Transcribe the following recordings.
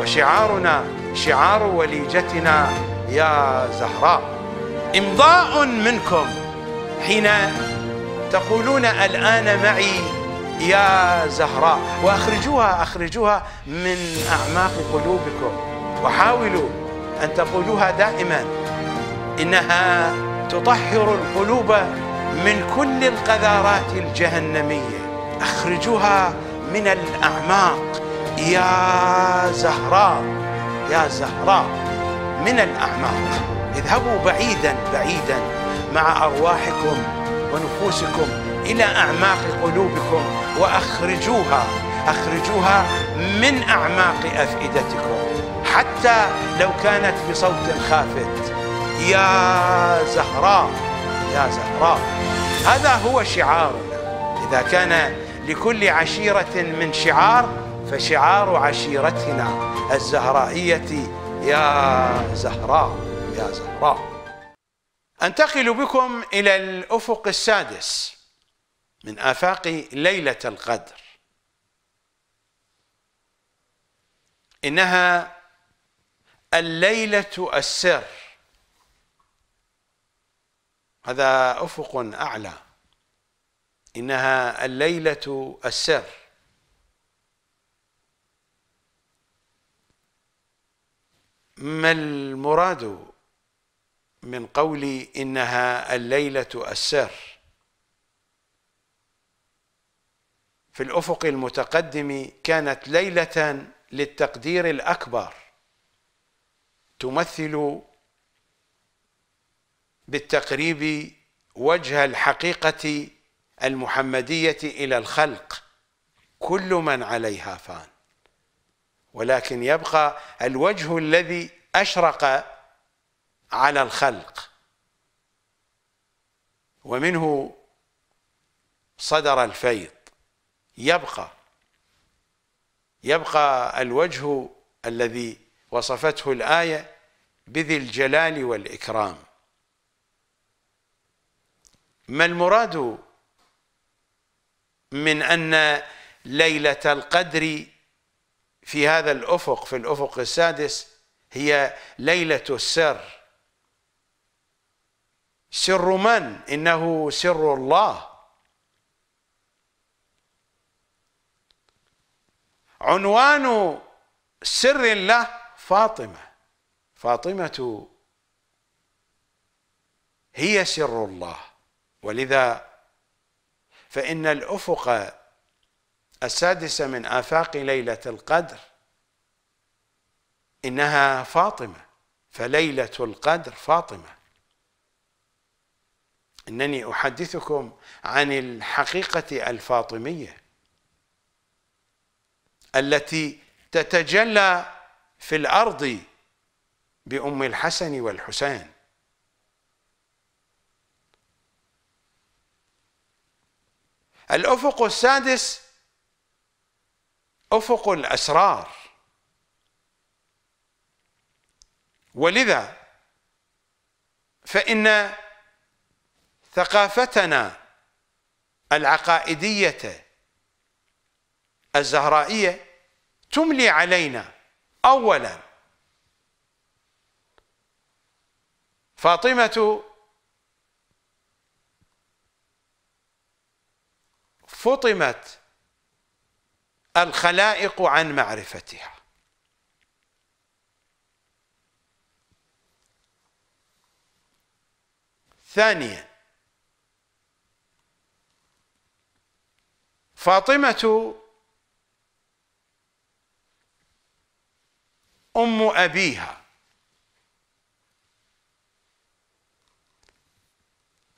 وشعارنا شعار وليجتنا يا زهراء امضاء منكم حين تقولون الان معي يا زهراء واخرجوها اخرجوها من اعماق قلوبكم وحاولوا ان تقولوها دائما انها تطهر القلوب من كل القذارات الجهنميه اخرجوها من الاعماق يا زهراء يا زهراء من الأعماق اذهبوا بعيدا بعيدا مع أرواحكم ونفوسكم إلى أعماق قلوبكم وأخرجوها أخرجوها من أعماق أفئدتكم حتى لو كانت بصوت خافت يا زهراء يا زهراء هذا هو شعارنا إذا كان لكل عشيرة من شعار فشعار عشيرتنا الزهرائية يا زهراء يا زهراء أنتقل بكم إلى الأفق السادس من آفاق ليلة القدر إنها الليلة السر هذا أفق أعلى إنها الليلة السر ما المراد من قولي إنها الليلة السر في الأفق المتقدم كانت ليلة للتقدير الأكبر تمثل بالتقريب وجه الحقيقة المحمدية إلى الخلق كل من عليها فان ولكن يبقى الوجه الذي اشرق على الخلق ومنه صدر الفيض يبقى يبقى الوجه الذي وصفته الايه بذي الجلال والاكرام ما المراد من ان ليله القدر في هذا الافق في الافق السادس هي ليله السر سر من انه سر الله عنوان سر الله فاطمه فاطمه هي سر الله ولذا فان الافق السادسة من آفاق ليلة القدر إنها فاطمة فليلة القدر فاطمة إنني أحدثكم عن الحقيقة الفاطمية التي تتجلى في الأرض بأم الحسن والحسين الأفق السادس افق الاسرار ولذا فان ثقافتنا العقائديه الزهرائيه تملي علينا اولا فاطمه فطمت الخلائق عن معرفتها ثانيا فاطمة أم أبيها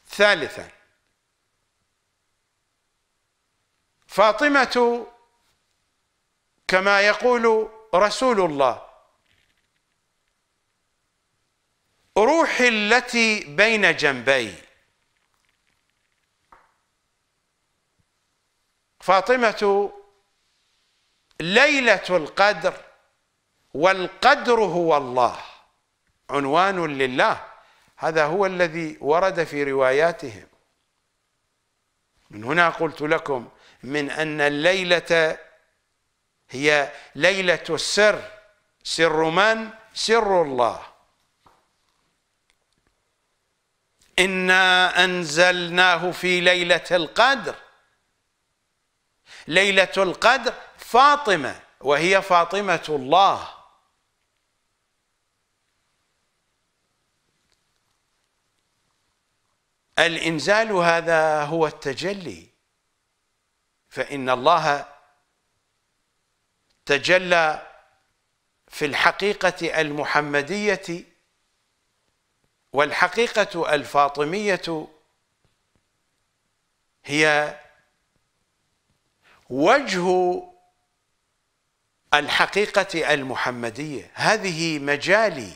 ثالثا فاطمة كما يقول رسول الله روحي التي بين جنبي فاطمة ليلة القدر والقدر هو الله عنوان لله هذا هو الذي ورد في رواياتهم من هنا قلت لكم من أن الليلة هي ليلة السر سر من؟ سر الله إنا أنزلناه في ليلة القدر ليلة القدر فاطمة وهي فاطمة الله الإنزال هذا هو التجلي فإن الله تجلى في الحقيقة المحمدية والحقيقة الفاطمية هي وجه الحقيقة المحمدية هذه مجالي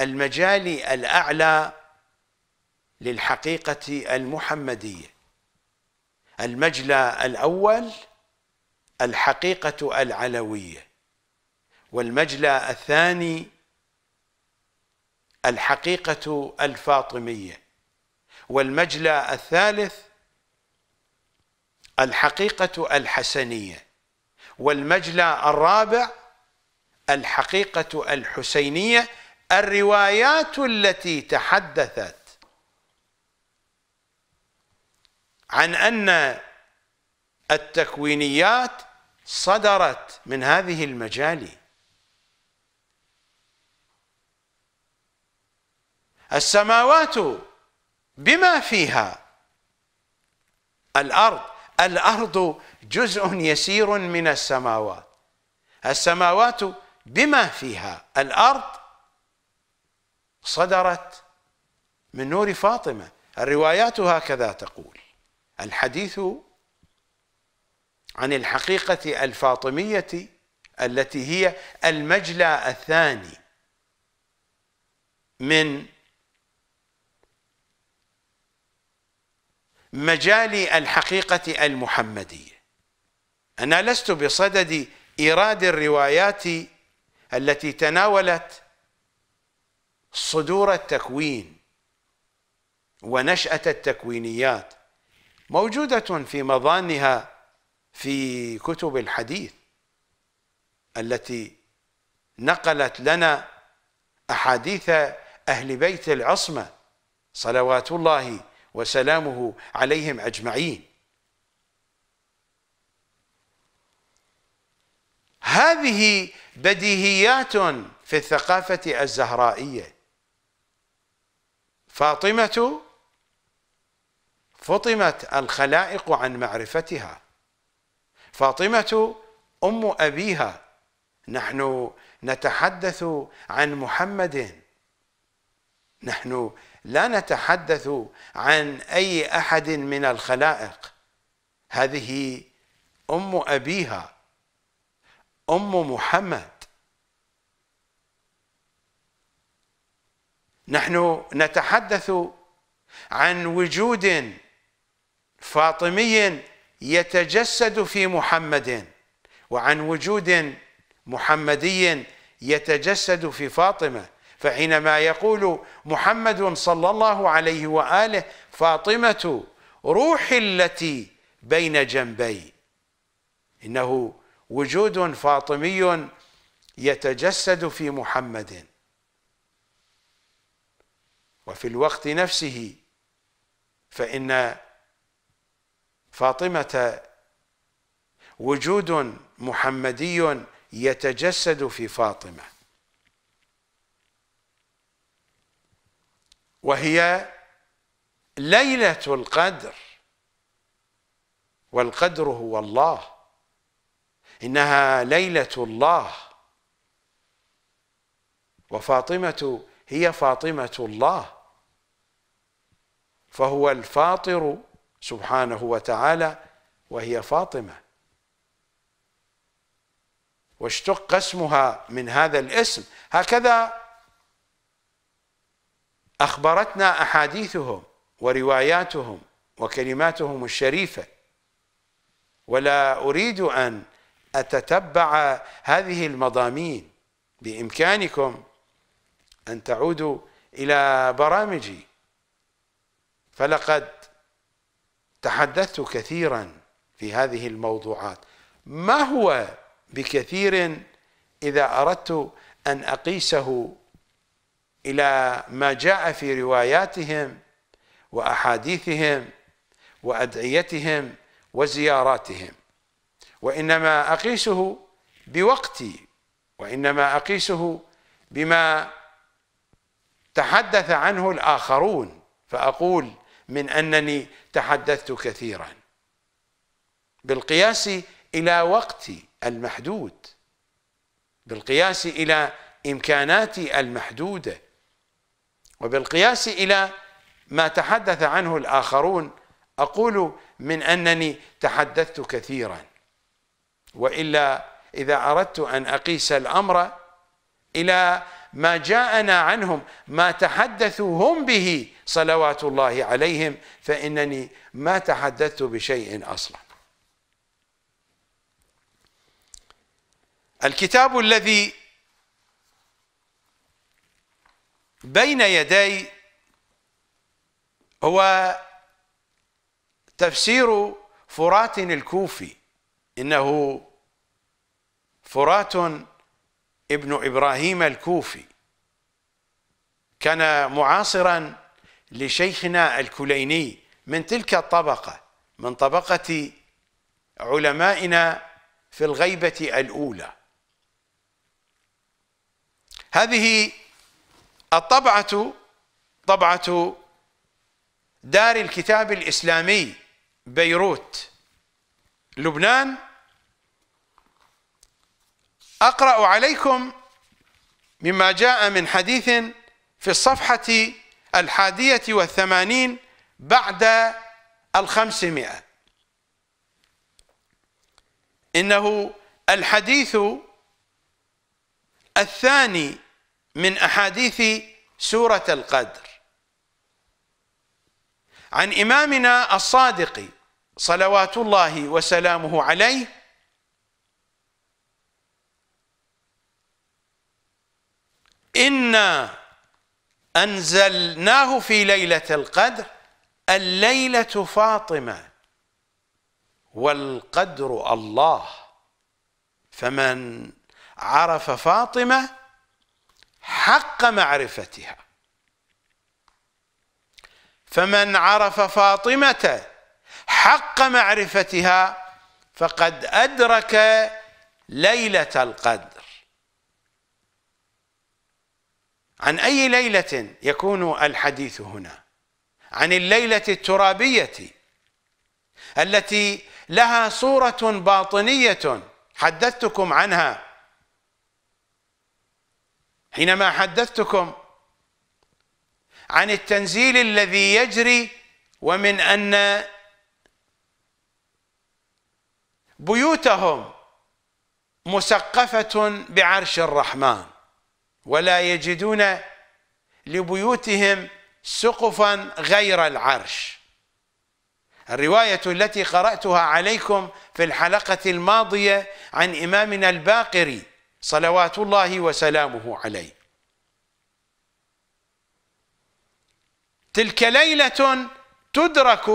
المجالي الأعلى للحقيقة المحمدية المجلى الأول الحقيقة العلوية والمجلى الثاني الحقيقة الفاطمية والمجلى الثالث الحقيقة الحسنية والمجلى الرابع الحقيقة الحسينية الروايات التي تحدثت عن أن التكوينيات صدرت من هذه المجالي السماوات بما فيها الارض الارض جزء يسير من السماوات السماوات بما فيها الارض صدرت من نور فاطمه الروايات هكذا تقول الحديث عن الحقيقة الفاطمية التي هي المجلى الثاني من مجال الحقيقة المحمدية أنا لست بصدد إيراد الروايات التي تناولت صدور التكوين ونشأة التكوينيات موجودة في مظانها في كتب الحديث التي نقلت لنا أحاديث أهل بيت العصمة صلوات الله وسلامه عليهم أجمعين هذه بديهيات في الثقافة الزهرائية فاطمة فطمت الخلائق عن معرفتها فاطمة أم أبيها نحن نتحدث عن محمد نحن لا نتحدث عن أي أحد من الخلائق هذه أم أبيها أم محمد نحن نتحدث عن وجود فاطمي يتجسد في محمد وعن وجود محمدي يتجسد في فاطمة فحينما يقول محمد صلى الله عليه وآله فاطمة روحي التي بين جنبي إنه وجود فاطمي يتجسد في محمد وفي الوقت نفسه فإن فاطمة وجود محمدي يتجسد في فاطمة وهي ليلة القدر والقدر هو الله إنها ليلة الله وفاطمة هي فاطمة الله فهو الفاطر سبحانه وتعالى وهي فاطمه واشتق اسمها من هذا الاسم هكذا اخبرتنا احاديثهم ورواياتهم وكلماتهم الشريفه ولا اريد ان اتتبع هذه المضامين بامكانكم ان تعودوا الى برامجي فلقد تحدثت كثيرا في هذه الموضوعات ما هو بكثير إذا أردت أن أقيسه إلى ما جاء في رواياتهم وأحاديثهم وأدعيتهم وزياراتهم وإنما أقيسه بوقتي وإنما أقيسه بما تحدث عنه الآخرون فأقول من انني تحدثت كثيرا بالقياس الى وقتي المحدود بالقياس الى امكاناتي المحدوده وبالقياس الى ما تحدث عنه الاخرون اقول من انني تحدثت كثيرا والا اذا اردت ان اقيس الامر الى ما جاءنا عنهم ما تحدثوا هم به صلوات الله عليهم فإنني ما تحدثت بشيء أصلا الكتاب الذي بين يدي هو تفسير فرات الكوفي إنه فرات ابن إبراهيم الكوفي كان معاصرا لشيخنا الكليني من تلك الطبقة من طبقة علمائنا في الغيبة الأولى هذه الطبعة طبعة دار الكتاب الإسلامي بيروت لبنان أقرأ عليكم مما جاء من حديث في الصفحة الحادية والثمانين بعد الخمسمائة إنه الحديث الثاني من أحاديث سورة القدر عن إمامنا الصادق صلوات الله وسلامه عليه إنا أنزلناه في ليلة القدر الليلة فاطمة والقدر الله فمن عرف فاطمة حق معرفتها فمن عرف فاطمة حق معرفتها فقد أدرك ليلة القدر عن أي ليلة يكون الحديث هنا عن الليلة الترابية التي لها صورة باطنية حدثتكم عنها حينما حدثتكم عن التنزيل الذي يجري ومن أن بيوتهم مسقفة بعرش الرحمن ولا يجدون لبيوتهم سقفا غير العرش الرواية التي قرأتها عليكم في الحلقة الماضية عن إمامنا الباقري صلوات الله وسلامه عليه تلك ليلة تدرك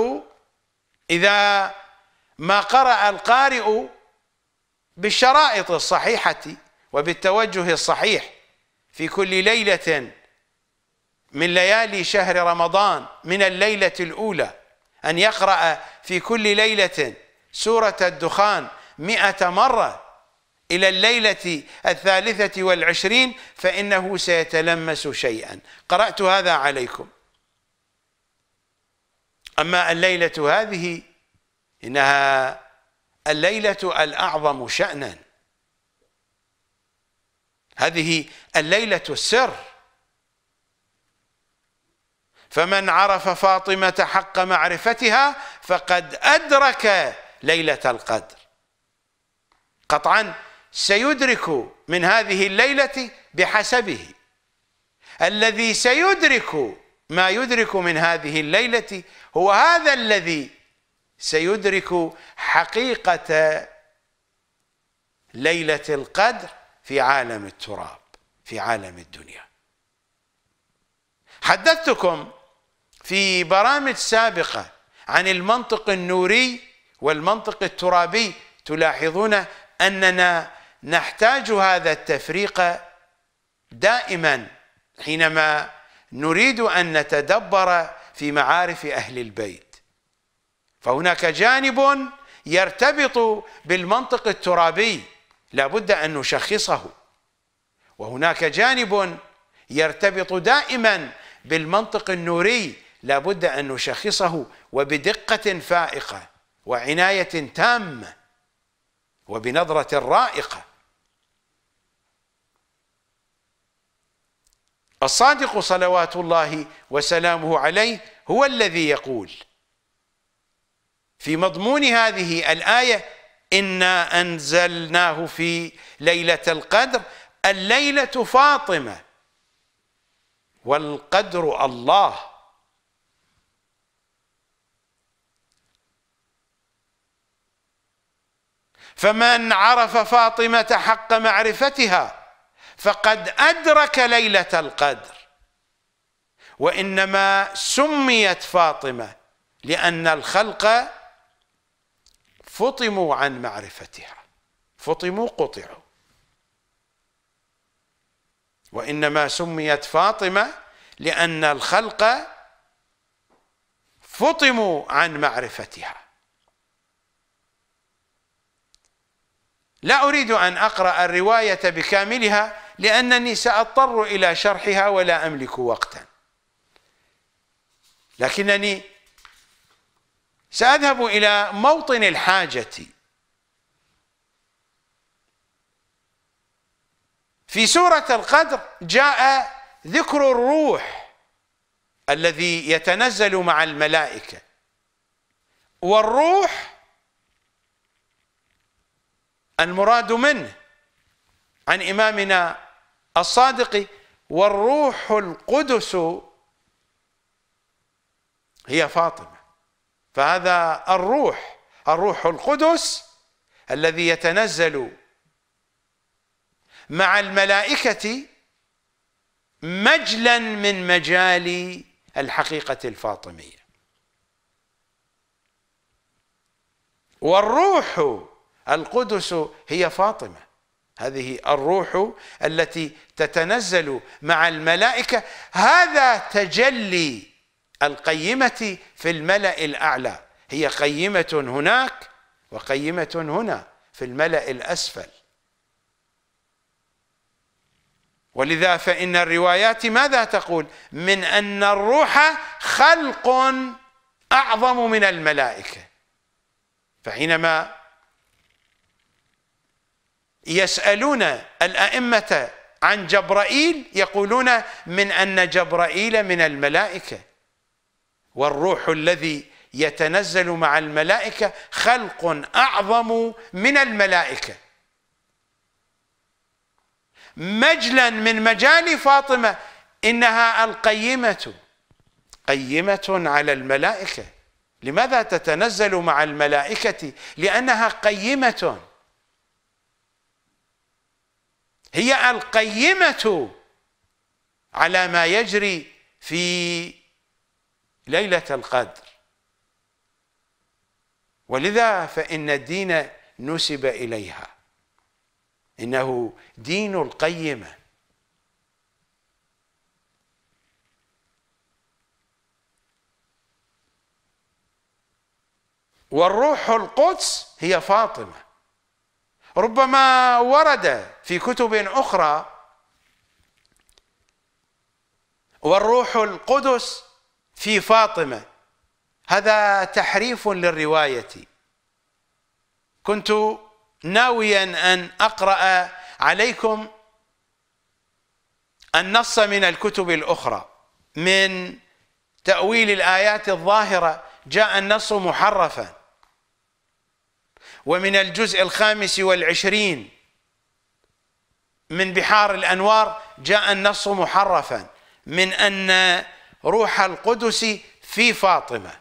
إذا ما قرأ القارئ بالشرائط الصحيحة وبالتوجه الصحيح في كل ليلة من ليالي شهر رمضان من الليلة الأولى أن يقرأ في كل ليلة سورة الدخان مئة مرة إلى الليلة الثالثة والعشرين فإنه سيتلمس شيئا قرأت هذا عليكم أما الليلة هذه إنها الليلة الأعظم شأنا هذه الليلة السر فمن عرف فاطمة حق معرفتها فقد أدرك ليلة القدر قطعا سيدرك من هذه الليلة بحسبه الذي سيدرك ما يدرك من هذه الليلة هو هذا الذي سيدرك حقيقة ليلة القدر في عالم التراب في عالم الدنيا حدثتكم في برامج سابقة عن المنطق النوري والمنطق الترابي تلاحظون أننا نحتاج هذا التفريق دائما حينما نريد أن نتدبر في معارف أهل البيت فهناك جانب يرتبط بالمنطق الترابي لابد أن نشخصه وهناك جانب يرتبط دائما بالمنطق النوري لابد أن نشخصه وبدقة فائقة وعناية تامة وبنظرة رائقة الصادق صلوات الله وسلامه عليه هو الذي يقول في مضمون هذه الآية إنا أنزلناه في ليلة القدر الليلة فاطمة والقدر الله فمن عرف فاطمة حق معرفتها فقد أدرك ليلة القدر وإنما سميت فاطمة لأن الخلق فطموا عن معرفتها فطموا قطعوا وإنما سميت فاطمة لأن الخلق فطموا عن معرفتها لا أريد أن أقرأ الرواية بكاملها لأنني سأضطر إلى شرحها ولا أملك وقتا لكنني سأذهب إلى موطن الحاجة في سورة القدر جاء ذكر الروح الذي يتنزل مع الملائكة والروح المراد منه عن إمامنا الصادق والروح القدس هي فاطمة فهذا الروح الروح القدس الذي يتنزل مع الملائكة مجلا من مجال الحقيقة الفاطمية والروح القدس هي فاطمة هذه الروح التي تتنزل مع الملائكة هذا تجلي القيمة في الملأ الأعلى هي قيمة هناك وقيمة هنا في الملأ الأسفل ولذا فإن الروايات ماذا تقول من أن الروح خلق أعظم من الملائكة فحينما يسألون الأئمة عن جبرائيل يقولون من أن جبرائيل من الملائكة والروح الذي يتنزل مع الملائكة خلق أعظم من الملائكة مجلا من مجال فاطمة إنها القيمة قيمة على الملائكة لماذا تتنزل مع الملائكة لأنها قيمة هي القيمة على ما يجري في ليلة القدر ولذا فإن الدين نسب إليها إنه دين القيمة والروح القدس هي فاطمة ربما ورد في كتب أخرى والروح القدس في فاطمه هذا تحريف للروايه كنت ناويا ان اقرا عليكم النص من الكتب الاخرى من تاويل الايات الظاهره جاء النص محرفا ومن الجزء الخامس والعشرين من بحار الانوار جاء النص محرفا من ان روح القدس في فاطمة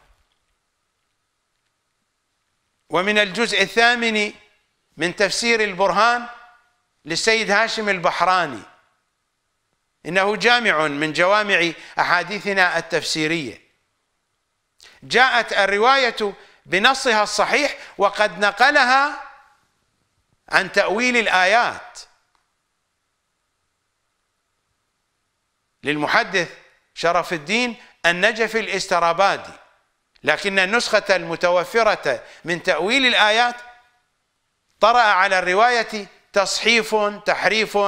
ومن الجزء الثامن من تفسير البرهان للسيد هاشم البحراني إنه جامع من جوامع أحاديثنا التفسيرية جاءت الرواية بنصها الصحيح وقد نقلها عن تأويل الآيات للمحدث شرف الدين النجفي الاسترابادي لكن النسخة المتوفرة من تأويل الآيات طرأ على الرواية تصحيف تحريف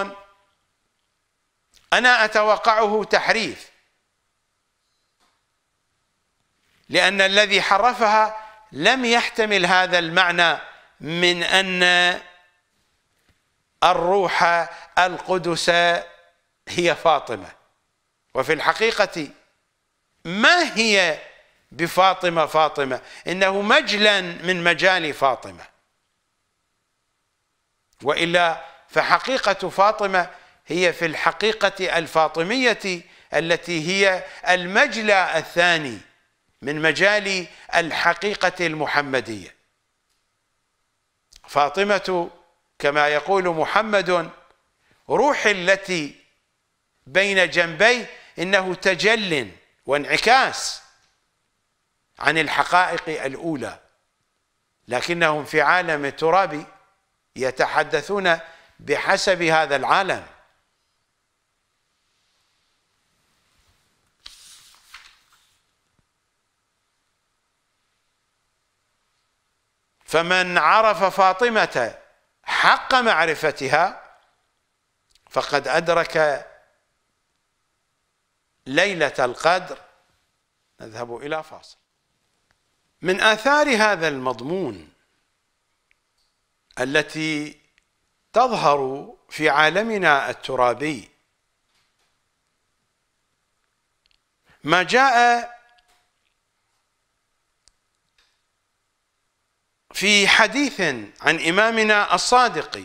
أنا أتوقعه تحريف لأن الذي حرفها لم يحتمل هذا المعنى من أن الروح القدس هي فاطمه وفي الحقيقة ما هي بفاطمة فاطمة إنه مجلا من مجال فاطمة وإلا فحقيقة فاطمة هي في الحقيقة الفاطمية التي هي المجلى الثاني من مجال الحقيقة المحمدية فاطمة كما يقول محمد روحي التي بين جنبي إنه تجل وانعكاس عن الحقائق الأولى لكنهم في عالم التراب يتحدثون بحسب هذا العالم فمن عرف فاطمة حق معرفتها فقد أدرك ليلة القدر نذهب إلى فاصل من آثار هذا المضمون التي تظهر في عالمنا الترابي ما جاء في حديث عن إمامنا الصادق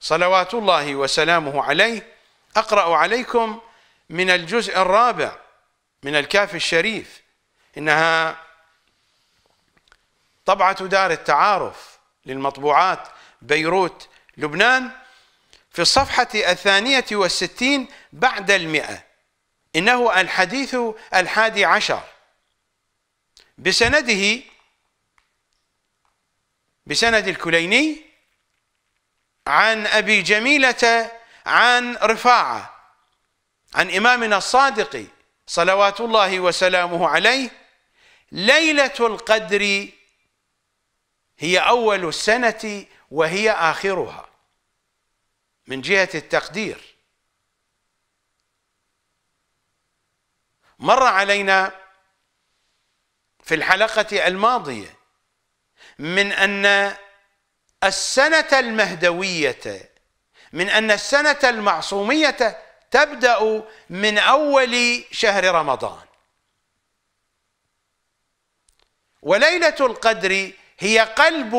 صلوات الله وسلامه عليه أقرأ عليكم من الجزء الرابع من الكاف الشريف إنها طبعة دار التعارف للمطبوعات بيروت لبنان في الصفحة الثانية والستين بعد المئة إنه الحديث الحادي عشر بسنده بسند الكليني عن أبي جميلة عن رفاعة عن إمامنا الصادق صلوات الله وسلامه عليه ليلة القدر هي أول السنة وهي آخرها من جهة التقدير مر علينا في الحلقة الماضية من أن السنة المهدوية من أن السنة المعصومية تبدا من اول شهر رمضان وليله القدر هي قلب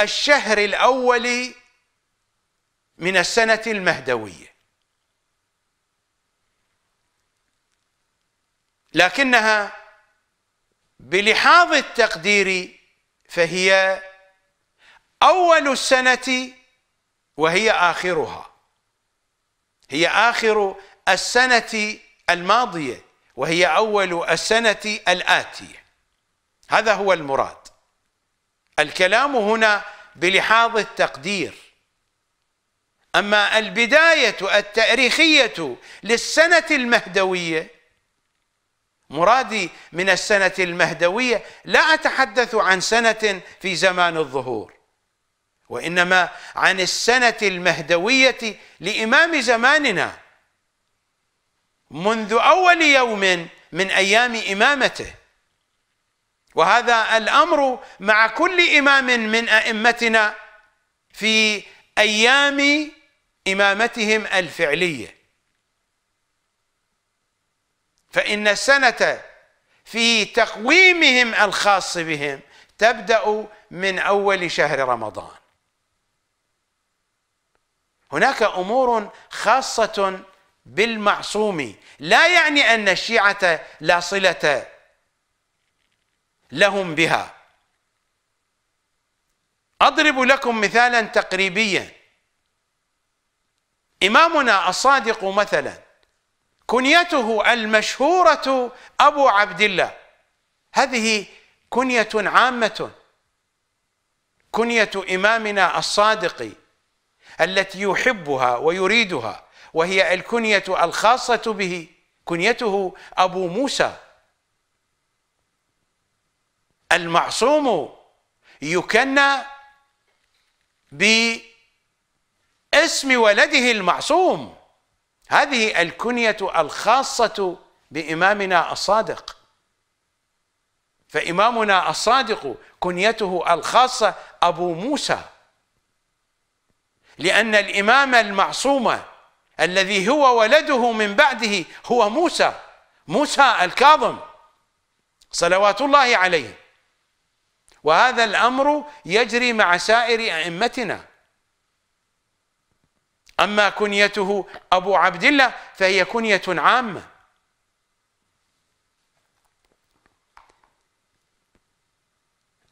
الشهر الاول من السنه المهدويه لكنها بلحاظ التقدير فهي اول السنه وهي اخرها هي آخر السنة الماضية وهي أول السنة الآتية هذا هو المراد الكلام هنا بلحاظ التقدير أما البداية التاريخية للسنة المهدوية مرادي من السنة المهدوية لا أتحدث عن سنة في زمان الظهور وإنما عن السنة المهدوية لإمام زماننا منذ أول يوم من أيام إمامته وهذا الأمر مع كل إمام من أئمتنا في أيام إمامتهم الفعلية فإن السنة في تقويمهم الخاص بهم تبدأ من أول شهر رمضان هناك امور خاصه بالمعصوم لا يعني ان الشيعه لا صله لهم بها اضرب لكم مثالا تقريبيا امامنا الصادق مثلا كنيته المشهوره ابو عبد الله هذه كنيه عامه كنيه امامنا الصادق التي يحبها ويريدها وهي الكنية الخاصة به كنيته أبو موسى المعصوم يكنى باسم ولده المعصوم هذه الكنية الخاصة بإمامنا الصادق فإمامنا الصادق كنيته الخاصة أبو موسى لأن الإمام المعصومة الذي هو ولده من بعده هو موسى موسى الكاظم صلوات الله عليه وهذا الأمر يجري مع سائر أئمتنا أما كنيته أبو عبد الله فهي كنية عامة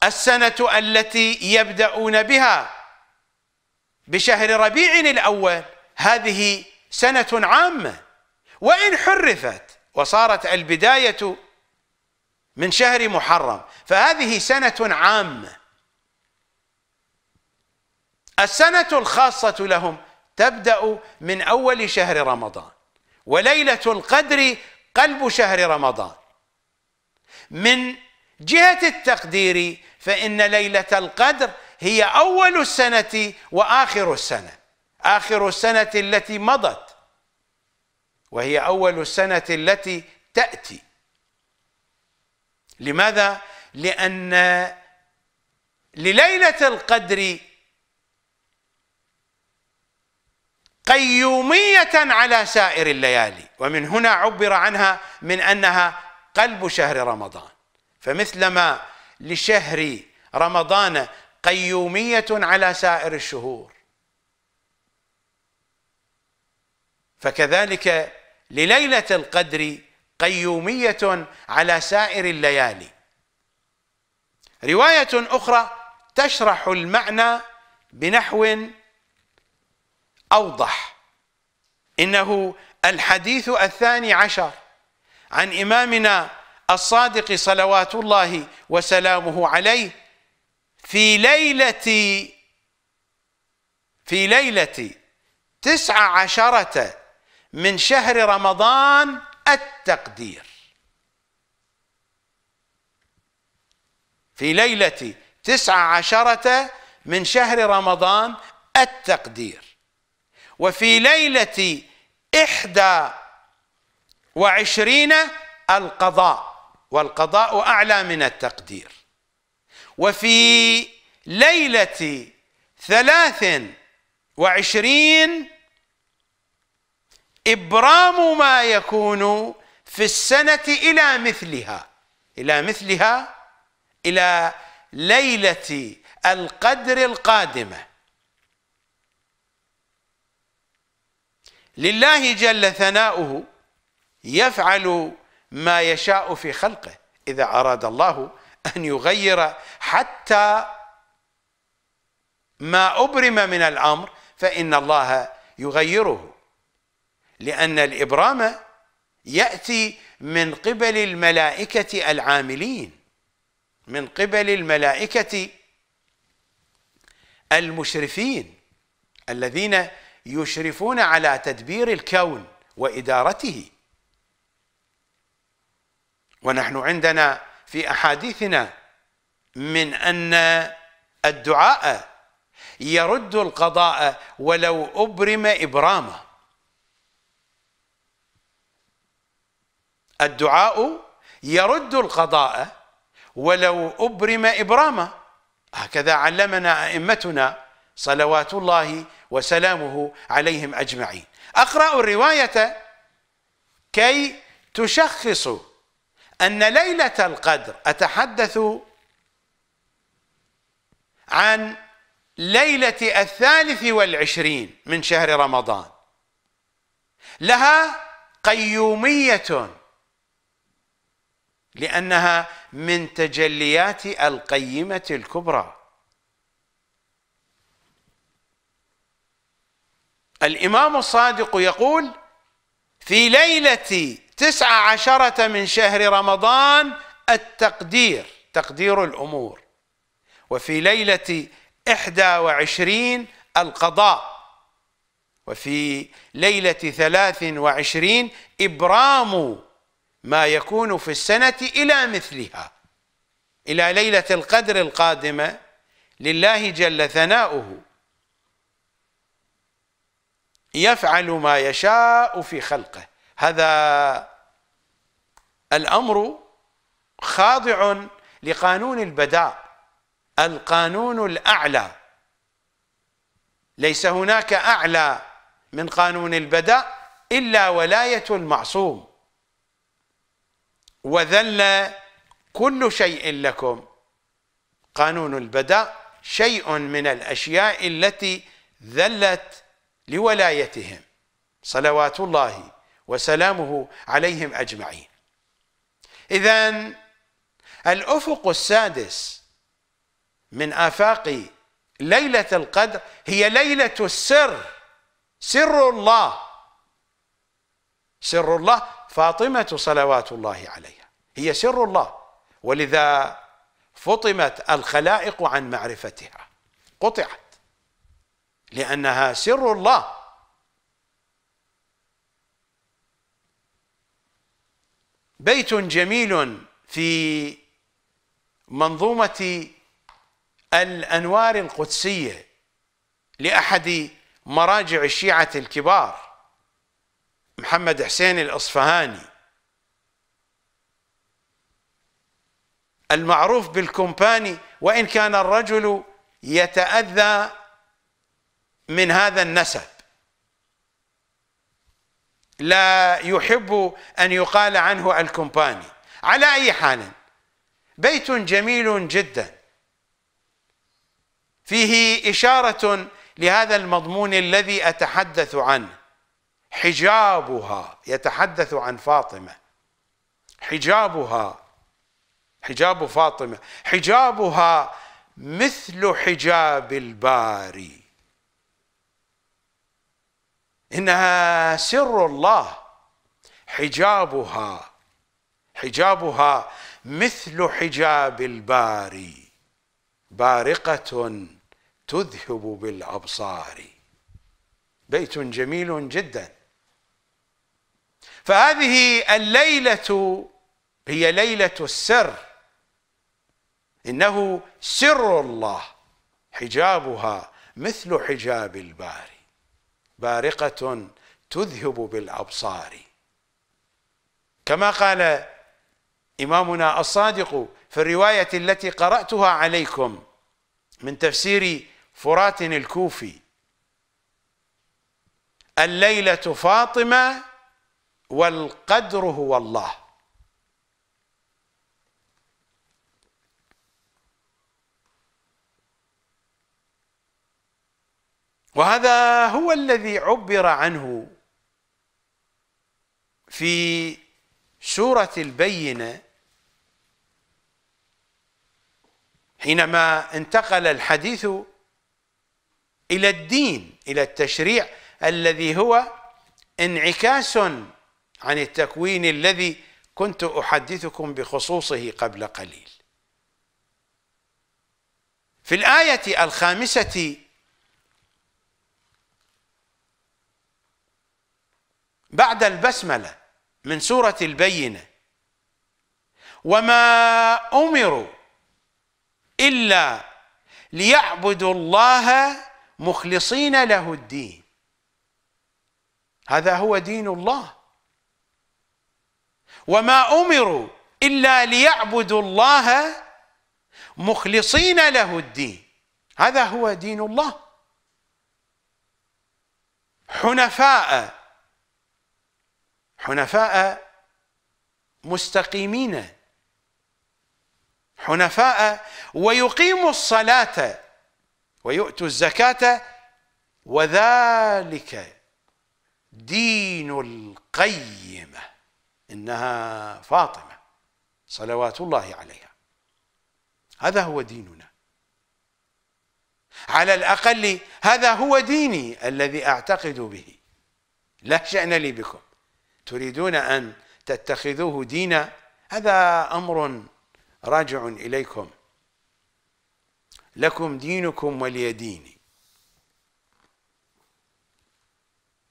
السنة التي يبدأون بها بشهر ربيع الأول هذه سنة عامة وإن حرفت وصارت البداية من شهر محرم فهذه سنة عامة السنة الخاصة لهم تبدأ من أول شهر رمضان وليلة القدر قلب شهر رمضان من جهة التقدير فإن ليلة القدر هي اول السنه واخر السنه اخر السنه التي مضت وهي اول السنه التي تاتي لماذا لان لليله القدر قيوميه على سائر الليالي ومن هنا عبر عنها من انها قلب شهر رمضان فمثلما لشهر رمضان قيومية على سائر الشهور فكذلك لليلة القدر قيومية على سائر الليالي رواية أخرى تشرح المعنى بنحو أوضح إنه الحديث الثاني عشر عن إمامنا الصادق صلوات الله وسلامه عليه في ليلة في ليلة تسعة عشرة من شهر رمضان التقدير في ليلة تسعة عشرة من شهر رمضان التقدير وفي ليلة إحدى وعشرين القضاء والقضاء أعلى من التقدير وفي ليلة ثلاث وعشرين إبرام ما يكون في السنة إلى مثلها إلى مثلها إلى ليلة القدر القادمة لله جل ثناؤه يفعل ما يشاء في خلقه إذا أراد الله ان يغير حتى ما ابرم من الامر فان الله يغيره لان الابرام ياتي من قبل الملائكه العاملين من قبل الملائكه المشرفين الذين يشرفون على تدبير الكون وادارته ونحن عندنا في أحاديثنا من أن الدعاء يرد القضاء ولو أبرم إبرامه الدعاء يرد القضاء ولو أبرم إبرامه هكذا علمنا أئمتنا صلوات الله وسلامه عليهم أجمعين أقرأ الرواية كي تشخصوا أن ليلة القدر أتحدث عن ليلة الثالث والعشرين من شهر رمضان لها قيومية لأنها من تجليات القيمة الكبرى الإمام الصادق يقول في ليلة تسعة عشرة من شهر رمضان التقدير تقدير الأمور وفي ليلة إحدى وعشرين القضاء وفي ليلة ثلاث وعشرين إبرام ما يكون في السنة إلى مثلها إلى ليلة القدر القادمة لله جل ثناؤه يفعل ما يشاء في خلقه هذا الامر خاضع لقانون البداء القانون الاعلى ليس هناك اعلى من قانون البداء الا ولايه المعصوم وذل كل شيء لكم قانون البداء شيء من الاشياء التي ذلت لولايتهم صلوات الله وسلامه عليهم اجمعين. اذا الافق السادس من افاق ليله القدر هي ليله السر سر الله سر الله فاطمه صلوات الله عليها هي سر الله ولذا فطمت الخلائق عن معرفتها قطعت لانها سر الله بيت جميل في منظومة الأنوار القدسية لأحد مراجع الشيعة الكبار محمد حسين الأصفهاني المعروف بالكمباني وإن كان الرجل يتأذى من هذا النسب لا يحب أن يقال عنه الكمباني على أي حال بيت جميل جدا فيه إشارة لهذا المضمون الذي أتحدث عنه حجابها يتحدث عن فاطمة حجابها حجاب فاطمة حجابها مثل حجاب الباري إنها سر الله حجابها حجابها مثل حجاب الباري بارقة تذهب بالأبصار بيت جميل جدا فهذه الليلة هي ليلة السر إنه سر الله حجابها مثل حجاب الباري بارقة تذهب بالأبصار كما قال إمامنا الصادق في الرواية التي قرأتها عليكم من تفسير فرات الكوفي الليلة فاطمة والقدر هو الله وهذا هو الذي عبر عنه في سورة البينة حينما انتقل الحديث إلى الدين إلى التشريع الذي هو انعكاس عن التكوين الذي كنت أحدثكم بخصوصه قبل قليل في الآية الخامسة بعد البسملة من سورة البينة وما أمروا إلا ليعبدوا الله مخلصين له الدين هذا هو دين الله وما أمروا إلا ليعبدوا الله مخلصين له الدين هذا هو دين الله حنفاء حنفاء مستقيمين حنفاء ويقيموا الصلاة ويؤتوا الزكاة وذلك دين القيمة إنها فاطمة صلوات الله عليها هذا هو ديننا على الأقل هذا هو ديني الذي أعتقد به لا شأن لي بكم تريدون أن تتخذوه دينا هذا أمر راجع إليكم لكم دينكم ولي ديني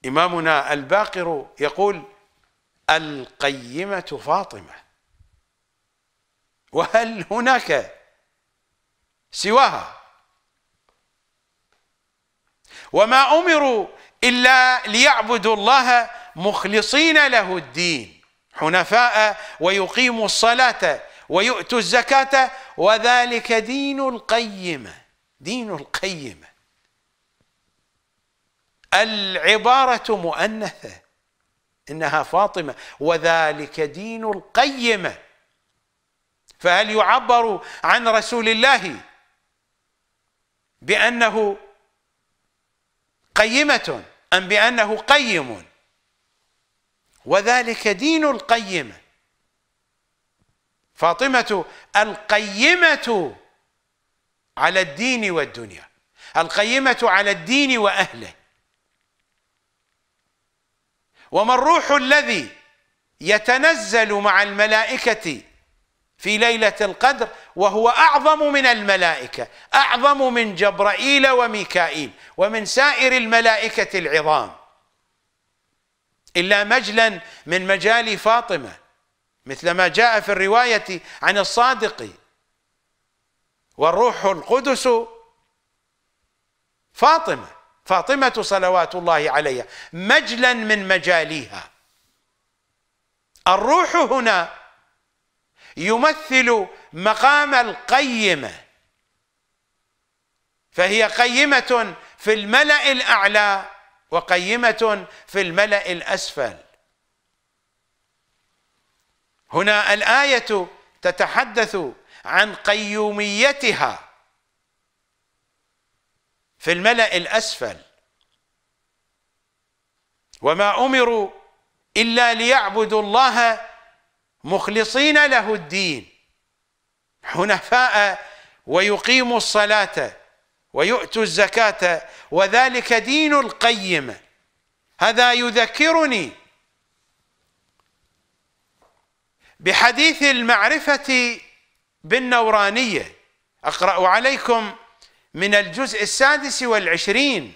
إمامنا الباقر يقول القيمة فاطمة وهل هناك سواها وما أمروا إلا ليعبدوا الله مخلصين له الدين حنفاء ويقيموا الصلاة ويؤتوا الزكاة وذلك دين القيمة دين القيمة العبارة مؤنثة إنها فاطمة وذلك دين القيمة فهل يعبر عن رسول الله بأنه قيمة أم بأنه قيم وذلك دين القيمة فاطمة القيمة على الدين والدنيا القيمة على الدين وأهله وما الروح الذي يتنزل مع الملائكة في ليلة القدر وهو أعظم من الملائكة أعظم من جبرائيل وميكائيل ومن سائر الملائكة العظام إلا مجلا من مجال فاطمة مثل ما جاء في الرواية عن الصادق والروح القدس فاطمة فاطمة صلوات الله عليها مجلا من مجاليها الروح هنا يمثل مقام القيمة فهي قيمة في الملأ الأعلى وقيمة في الملأ الأسفل هنا الآية تتحدث عن قيوميتها في الملأ الأسفل وما أمروا إلا ليعبدوا الله مخلصين له الدين حنفاء ويقيموا الصلاة ويؤتوا الزكاة وذلك دين القيمة هذا يذكرني بحديث المعرفة بالنورانية أقرأ عليكم من الجزء السادس والعشرين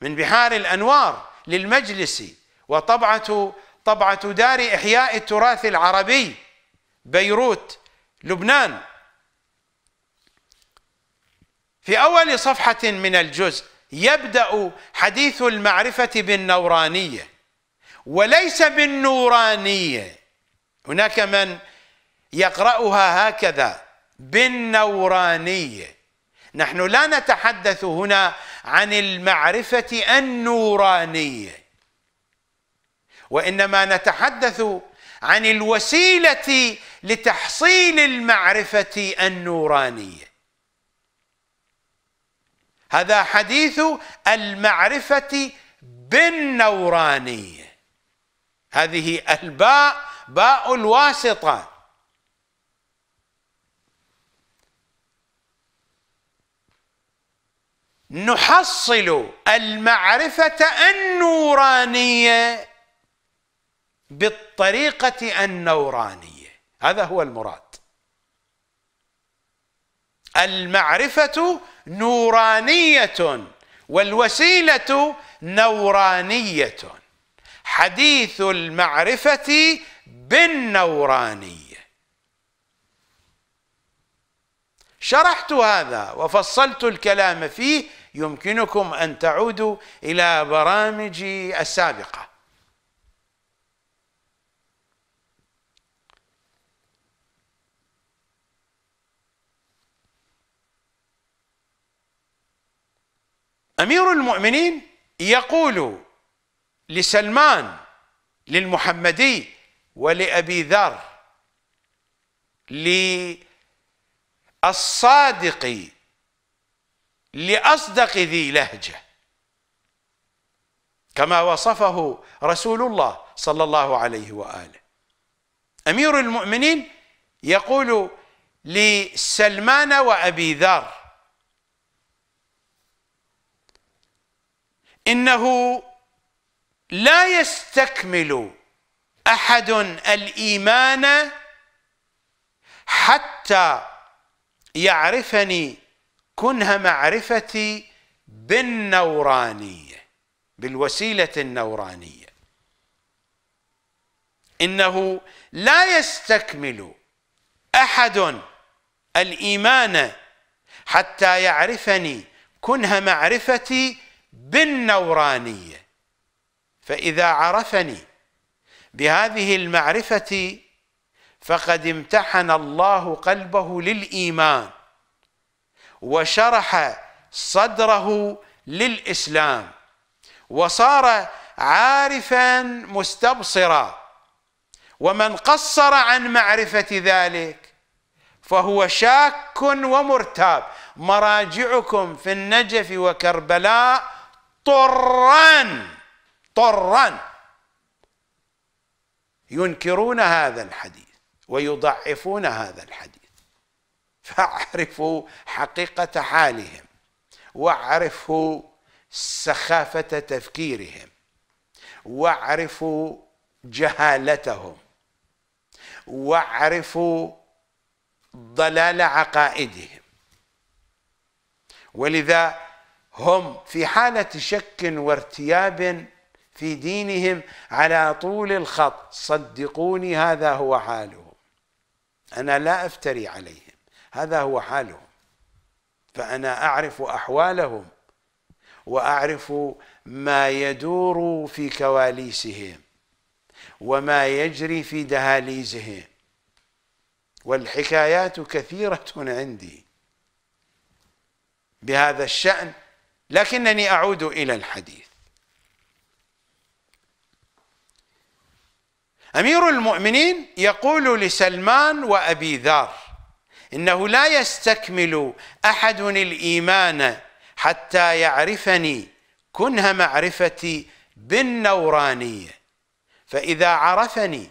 من بحار الأنوار للمجلس وطبعة طبعة دار إحياء التراث العربي بيروت لبنان في اول صفحه من الجزء يبدا حديث المعرفه بالنورانيه وليس بالنورانيه هناك من يقراها هكذا بالنورانيه نحن لا نتحدث هنا عن المعرفه النورانيه وانما نتحدث عن الوسيله لتحصيل المعرفه النورانيه هذا حديث المعرفة بالنورانية هذه الباء باء الواسطة نحصل المعرفة النورانية بالطريقة النورانية هذا هو المراد المعرفة نورانية والوسيلة نورانية حديث المعرفة بالنورانية شرحت هذا وفصلت الكلام فيه يمكنكم أن تعودوا إلى برامجي السابقة امير المؤمنين يقول لسلمان للمحمدي ولابي ذر للصادق لاصدق ذي لهجه كما وصفه رسول الله صلى الله عليه واله امير المؤمنين يقول لسلمان وابي ذر انه لا يستكمل احد الايمان حتى يعرفني كنه معرفتي بالنورانيه بالوسيله النورانيه انه لا يستكمل احد الايمان حتى يعرفني كنه معرفتي بالنورانية فإذا عرفني بهذه المعرفة فقد امتحن الله قلبه للإيمان وشرح صدره للإسلام وصار عارفا مستبصرا ومن قصر عن معرفة ذلك فهو شاك ومرتاب مراجعكم في النجف وكربلاء طرا طرا ينكرون هذا الحديث ويضعفون هذا الحديث فاعرفوا حقيقة حالهم واعرفوا سخافة تفكيرهم واعرفوا جهالتهم واعرفوا ضلال عقائدهم ولذا هم في حالة شك وارتياب في دينهم على طول الخط صدقوني هذا هو حالهم أنا لا أفتري عليهم هذا هو حالهم فأنا أعرف أحوالهم وأعرف ما يدور في كواليسهم وما يجري في دهاليزهم والحكايات كثيرة عندي بهذا الشأن لكنني أعود إلى الحديث أمير المؤمنين يقول لسلمان وأبي ذر إنه لا يستكمل أحد الإيمان حتى يعرفني كنه معرفتي بالنورانية فإذا عرفني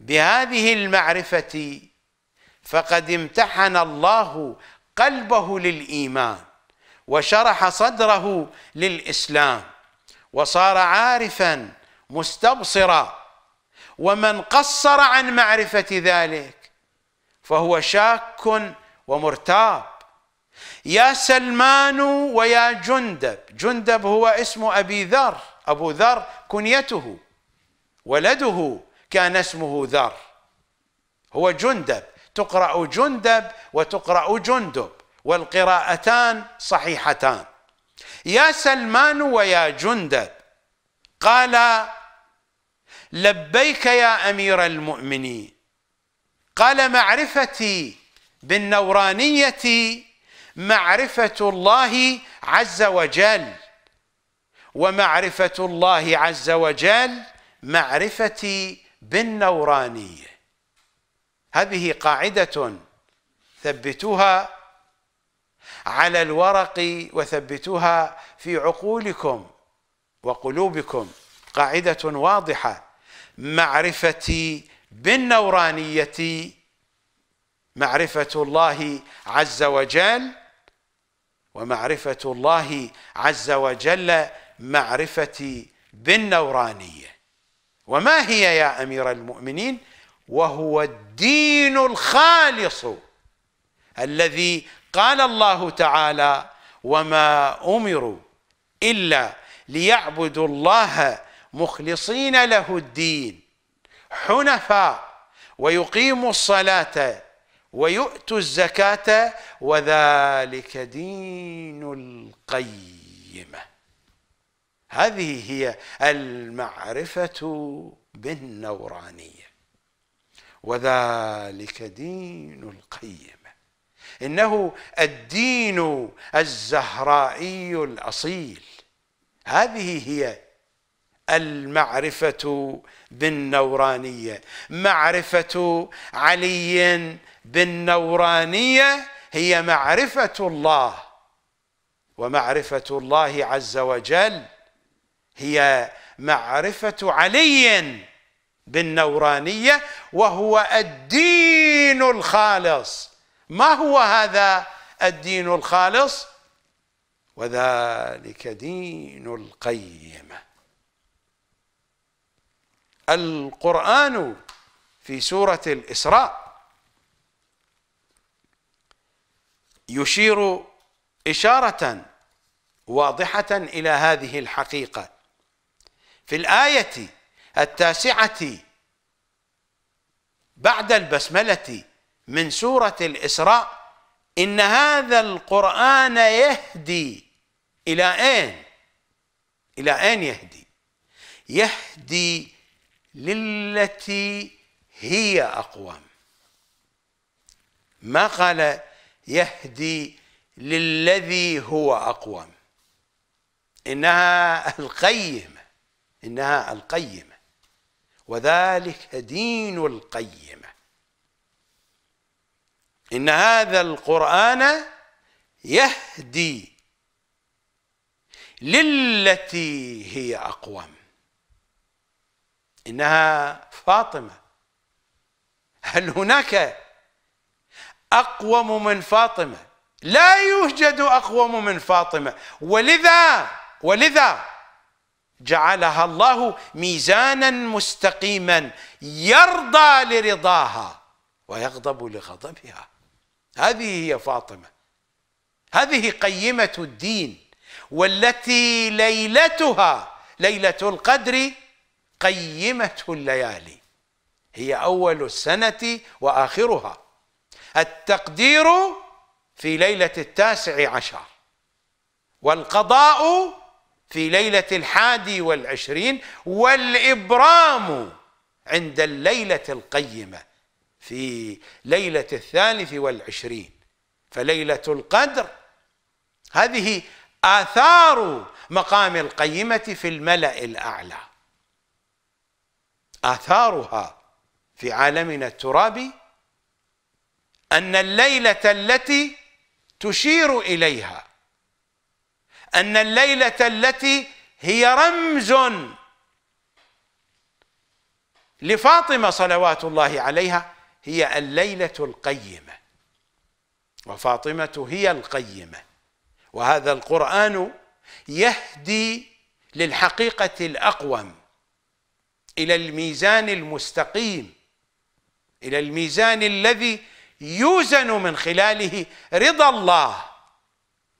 بهذه المعرفة فقد امتحن الله قلبه للإيمان وشرح صدره للاسلام وصار عارفا مستبصرا ومن قصر عن معرفه ذلك فهو شاك ومرتاب يا سلمان ويا جندب جندب هو اسم ابي ذر ابو ذر كنيته ولده كان اسمه ذر هو جندب تقرا جندب وتقرا جندب والقراءتان صحيحتان يا سلمان ويا جندب قال لبيك يا امير المؤمنين قال معرفتي بالنورانيه معرفه الله عز وجل ومعرفه الله عز وجل معرفتي بالنورانيه هذه قاعده ثبتوها على الورق وثبتوها في عقولكم وقلوبكم قاعدة واضحة معرفتي بالنورانية معرفة الله عز وجل ومعرفة الله عز وجل معرفتي بالنورانية وما هي يا أمير المؤمنين وهو الدين الخالص الذي قال الله تعالى وما امروا الا ليعبدوا الله مخلصين له الدين حنفاء ويقيموا الصلاه ويؤتوا الزكاه وذلك دين القيمه هذه هي المعرفه بالنورانيه وذلك دين القيم انه الدين الزهرائي الاصيل هذه هي المعرفه بالنورانيه معرفه علي بالنورانيه هي معرفه الله ومعرفه الله عز وجل هي معرفه علي بالنورانيه وهو الدين الخالص ما هو هذا الدين الخالص وذلك دين القيم القرآن في سورة الإسراء يشير إشارة واضحة إلى هذه الحقيقة في الآية التاسعة بعد البسملة من سورة الإسراء إن هذا القرآن يهدي إلى أين؟ إلى أين يهدي؟ يهدي للتي هي أقوم ما قال يهدي للذي هو أقوم إنها القيمة إنها القيمة وذلك دين القيمه إن هذا القرآن يهدي للتي هي أقوم إنها فاطمة هل هناك أقوم من فاطمة لا يوجد أقوم من فاطمة ولذا ولذا جعلها الله ميزانا مستقيما يرضى لرضاها ويغضب لغضبها هذه هي فاطمه هذه قيمه الدين والتي ليلتها ليله القدر قيمه الليالي هي اول السنه واخرها التقدير في ليله التاسع عشر والقضاء في ليله الحادي والعشرين والابرام عند الليله القيمه في ليلة الثالث والعشرين فليلة القدر هذه آثار مقام القيمة في الملأ الأعلى آثارها في عالمنا الترابي أن الليلة التي تشير إليها أن الليلة التي هي رمز لفاطمة صلوات الله عليها هي الليلة القيمة وفاطمة هي القيمة وهذا القرآن يهدي للحقيقة الأقوم إلى الميزان المستقيم إلى الميزان الذي يوزن من خلاله رضا الله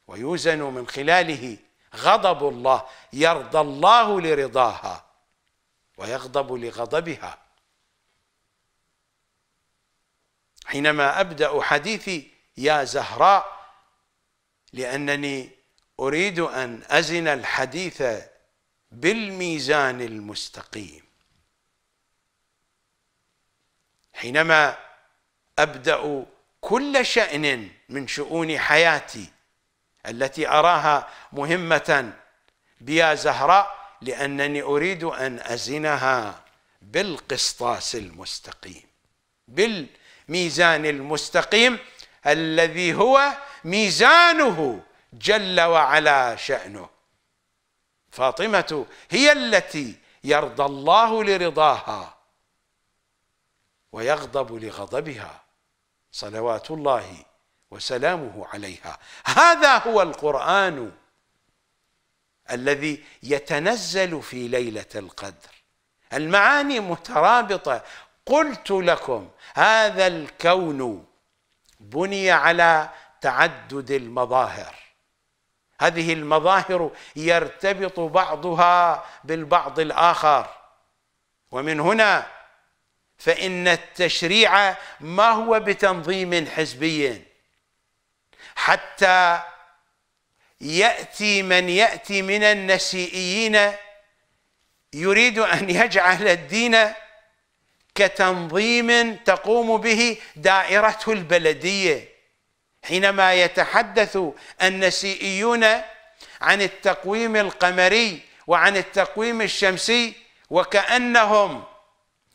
ويوزن من خلاله غضب الله يرضى الله لرضاها ويغضب لغضبها حينما أبدأ حديثي يا زهراء لأنني أريد أن أزن الحديث بالميزان المستقيم حينما أبدأ كل شأن من شؤون حياتي التي أراها مهمة بيا زهراء لأنني أريد أن أزنها بالقسطاس المستقيم بال ميزان المستقيم الذي هو ميزانه جل وعلا شأنه فاطمة هي التي يرضى الله لرضاها ويغضب لغضبها صلوات الله وسلامه عليها هذا هو القرآن الذي يتنزل في ليلة القدر المعاني مترابطة قلت لكم هذا الكون بني على تعدد المظاهر هذه المظاهر يرتبط بعضها بالبعض الاخر ومن هنا فان التشريع ما هو بتنظيم حزبي حتى ياتي من ياتي من النسيئيين يريد ان يجعل الدين كتنظيم تقوم به دائرة البلدية حينما يتحدث النسيئيون عن التقويم القمري وعن التقويم الشمسي وكأنهم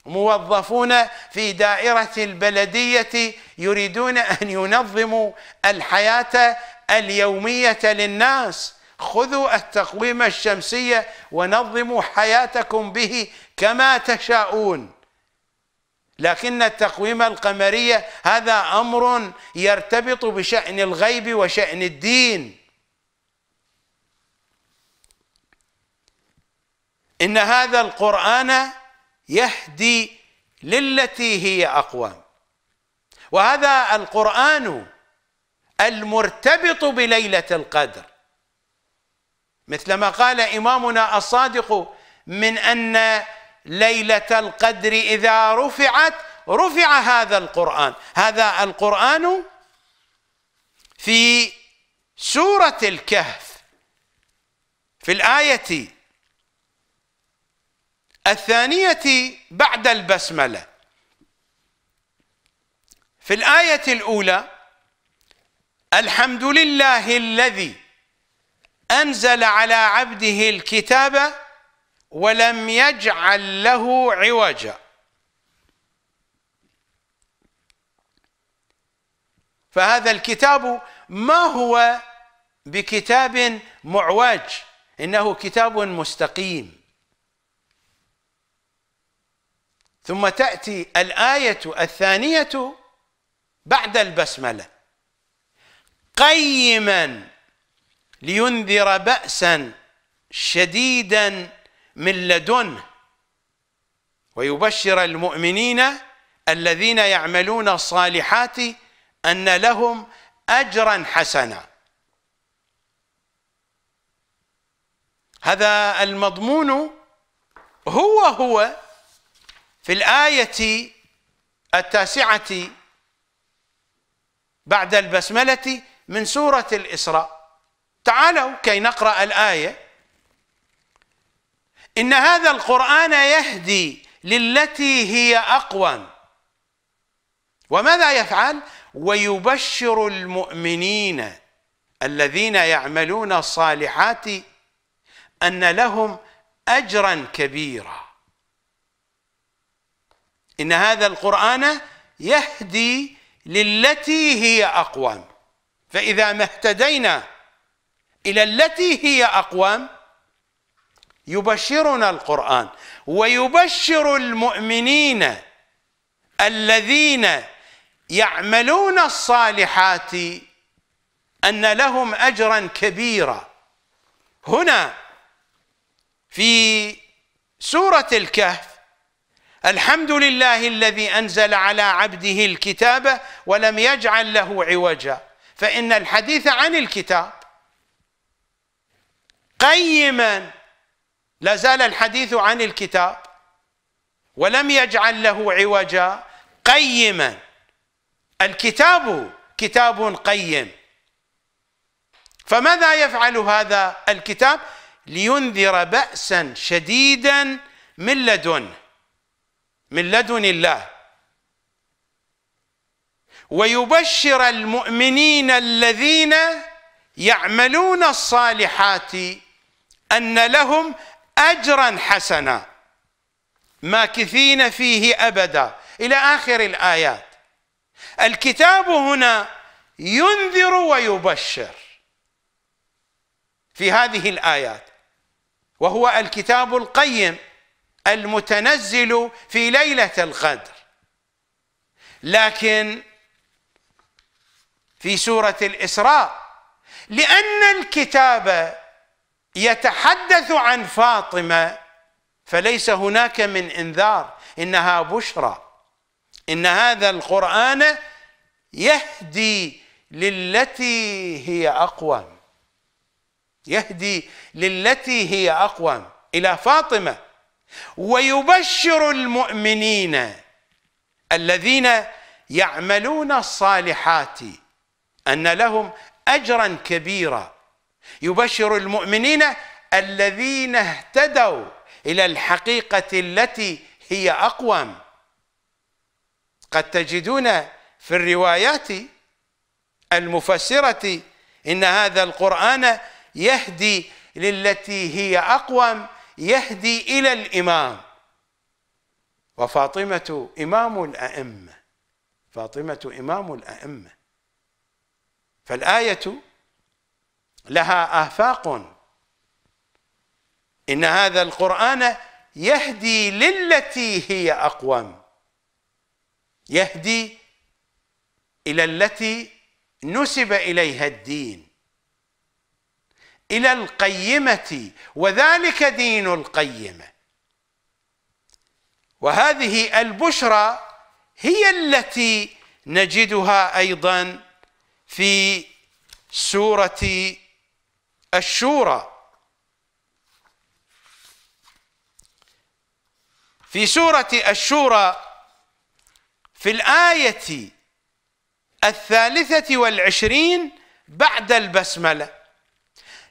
موظفون في دائرة البلدية يريدون أن ينظموا الحياة اليومية للناس خذوا التقويم الشمسي ونظموا حياتكم به كما تشاءون لكن التقويم القمرية هذا أمر يرتبط بشأن الغيب وشأن الدين إن هذا القرآن يهدي للتي هي أقوى وهذا القرآن المرتبط بليلة القدر مثلما قال إمامنا الصادق من أن ليلة القدر إذا رفعت رفع هذا القرآن هذا القرآن في سورة الكهف في الآية الثانية بعد البسملة في الآية الأولى الحمد لله الذي أنزل على عبده الكتاب ولم يجعل له عوجا فهذا الكتاب ما هو بكتاب معوج انه كتاب مستقيم ثم تاتي الايه الثانيه بعد البسمله قيما لينذر باسا شديدا من لدنه ويبشر المؤمنين الذين يعملون الصالحات أن لهم أجرا حسنا هذا المضمون هو هو في الآية التاسعة بعد البسملة من سورة الإسراء تعالوا كي نقرأ الآية إن هذا القرآن يهدي للتي هي أقوم وماذا يفعل؟ ويبشر المؤمنين الذين يعملون الصالحات أن لهم أجرا كبيرا إن هذا القرآن يهدي للتي هي أقوم فإذا ما اهتدينا إلى التي هي أقوم يبشرنا القرآن ويبشر المؤمنين الذين يعملون الصالحات أن لهم أجرا كبيرا هنا في سورة الكهف الحمد لله الذي أنزل على عبده الكتاب ولم يجعل له عوجا فإن الحديث عن الكتاب قيما لازال الحديث عن الكتاب ولم يجعل له عوجا قيما الكتاب كتاب قيم فماذا يفعل هذا الكتاب لينذر بأسا شديدا من لدن من لدن الله ويبشر المؤمنين الذين يعملون الصالحات أن لهم أجرا حسنا ماكثين فيه أبدا إلى آخر الآيات الكتاب هنا ينذر ويبشر في هذه الآيات وهو الكتاب القيم المتنزل في ليلة القدر لكن في سورة الإسراء لأن الكتاب يتحدث عن فاطمه فليس هناك من انذار انها بشرى ان هذا القران يهدي للتي هي اقوم يهدي للتي هي اقوم الى فاطمه ويبشر المؤمنين الذين يعملون الصالحات ان لهم اجرا كبيرا يبشر المؤمنين الذين اهتدوا الى الحقيقه التي هي اقوم قد تجدون في الروايات المفسره ان هذا القران يهدي للتي هي اقوم يهدي الى الامام وفاطمه امام الائمه فاطمه امام الائمه فالايه لها آفاق إن هذا القرآن يهدي للتي هي أقوم يهدي إلى التي نسب إليها الدين إلى القيمة وذلك دين القيمة وهذه البشرى هي التي نجدها أيضا في سورة الشورى في سورة الشورى في الآية الثالثة والعشرين بعد البسملة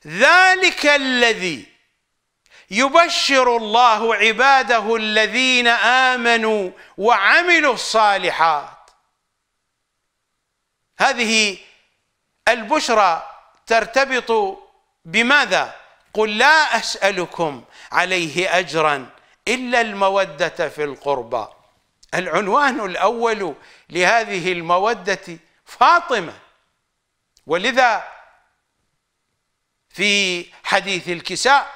ذلك الذي يبشر الله عباده الذين آمنوا وعملوا الصالحات هذه البشرى ترتبط بماذا قل لا اسالكم عليه اجرا الا الموده في القربى العنوان الاول لهذه الموده فاطمه ولذا في حديث الكساء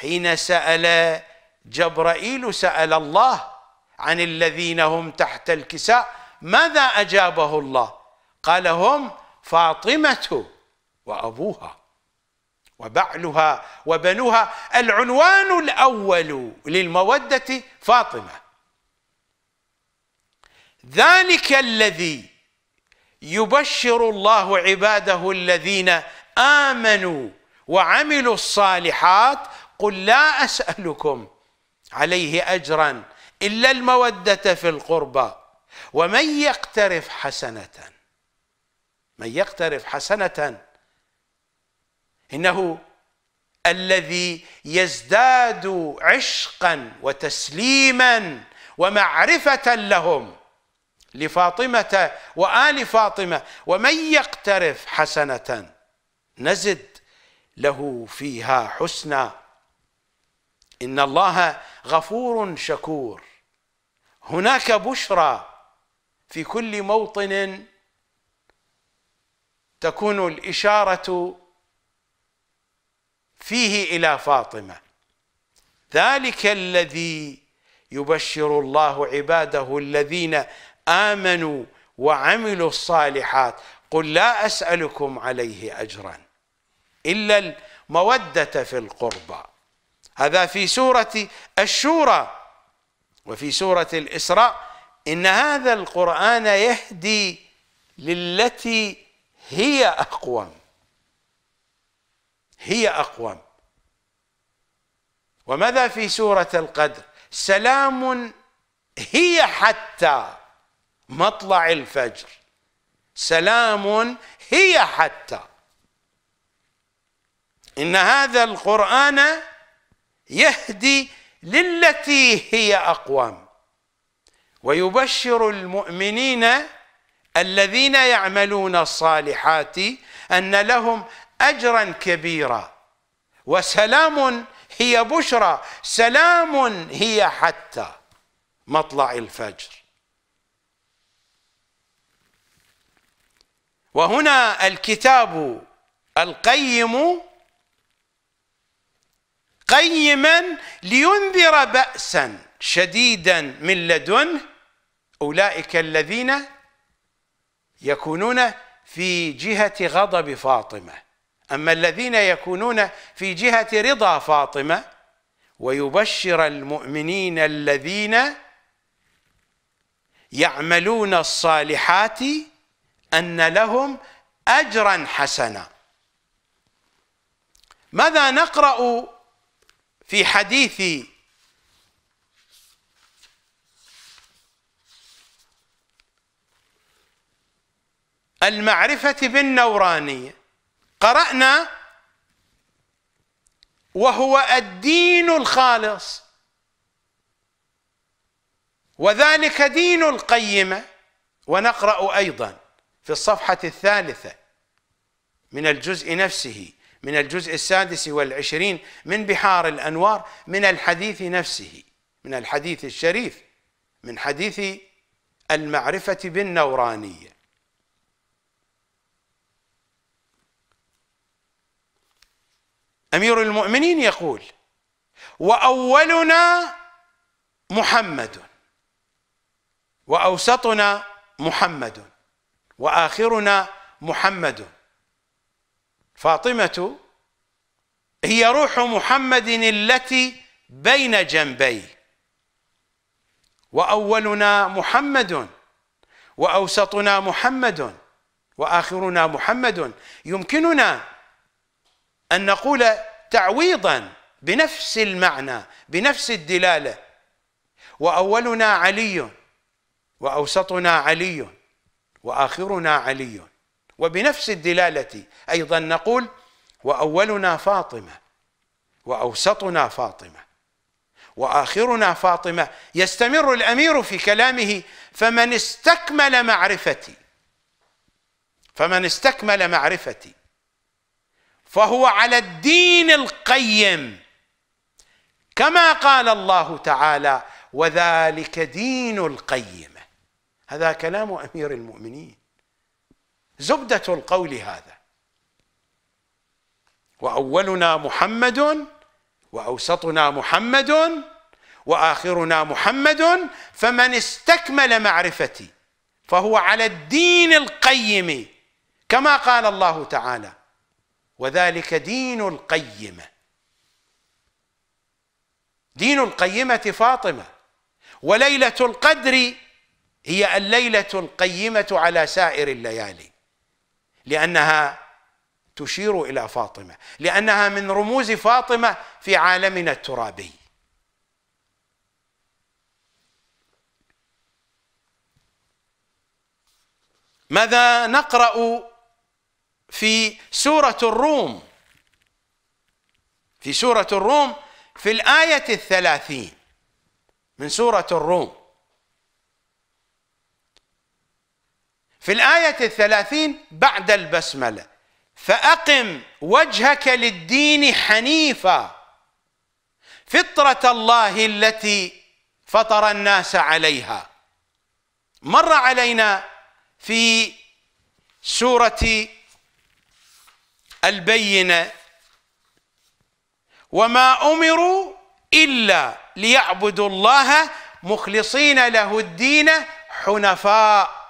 حين سال جبرائيل سال الله عن الذين هم تحت الكساء ماذا اجابه الله قال هم فاطمه وابوها وبعلها وبنوها العنوان الأول للمودة فاطمة ذلك الذي يبشر الله عباده الذين آمنوا وعملوا الصالحات قل لا أسألكم عليه أجرا إلا المودة في القربى ومن يقترف حسنة من يقترف حسنة إنه الذي يزداد عشقا وتسليما ومعرفة لهم لفاطمة وآل فاطمة ومن يقترف حسنة نزد له فيها حسنى إن الله غفور شكور هناك بشرى في كل موطن تكون الإشارة فيه إلى فاطمة ذلك الذي يبشر الله عباده الذين آمنوا وعملوا الصالحات قل لا أسألكم عليه أجرا إلا المودة في القربى هذا في سورة الشورى وفي سورة الإسراء إن هذا القرآن يهدي للتي هي أقوم هي أقوم وماذا في سورة القدر سلام هي حتى مطلع الفجر سلام هي حتى إن هذا القرآن يهدي للتي هي اقوم ويبشر المؤمنين الذين يعملون الصالحات أن لهم اجرا كبيرا وسلام هي بشرى سلام هي حتى مطلع الفجر وهنا الكتاب القيم قيما لينذر بأسا شديدا من لدنه أولئك الذين يكونون في جهة غضب فاطمة أما الذين يكونون في جهة رضا فاطمة ويبشر المؤمنين الذين يعملون الصالحات أن لهم أجرا حسنا ماذا نقرأ في حديث المعرفة بالنورانية قرأنا وهو الدين الخالص وذلك دين القيمة ونقرأ أيضا في الصفحة الثالثة من الجزء نفسه من الجزء السادس والعشرين من بحار الأنوار من الحديث نفسه من الحديث الشريف من حديث المعرفة بالنورانية امير المؤمنين يقول واولنا محمد واوسطنا محمد واخرنا محمد فاطمه هي روح محمد التي بين جنبي واولنا محمد واوسطنا محمد واخرنا محمد يمكننا أن نقول تعويضا بنفس المعنى بنفس الدلالة وأولنا علي وأوسطنا علي وآخرنا علي وبنفس الدلالة أيضا نقول وأولنا فاطمة وأوسطنا فاطمة وآخرنا فاطمة يستمر الأمير في كلامه فمن استكمل معرفتي فمن استكمل معرفتي فهو على الدين القيم كما قال الله تعالى وذلك دين القيمه هذا كلام امير المؤمنين زبده القول هذا واولنا محمد واوسطنا محمد واخرنا محمد فمن استكمل معرفتي فهو على الدين القيم كما قال الله تعالى وذلك دين القيمه دين القيمه فاطمه وليله القدر هي الليله القيمه على سائر الليالي لانها تشير الى فاطمه لانها من رموز فاطمه في عالمنا الترابي ماذا نقرا في سورة الروم في سورة الروم في الآية الثلاثين من سورة الروم في الآية الثلاثين بعد البسملة فأقم وجهك للدين حنيفا فطرة الله التي فطر الناس عليها مر علينا في سورة البينه وما امروا الا ليعبدوا الله مخلصين له الدين حنفاء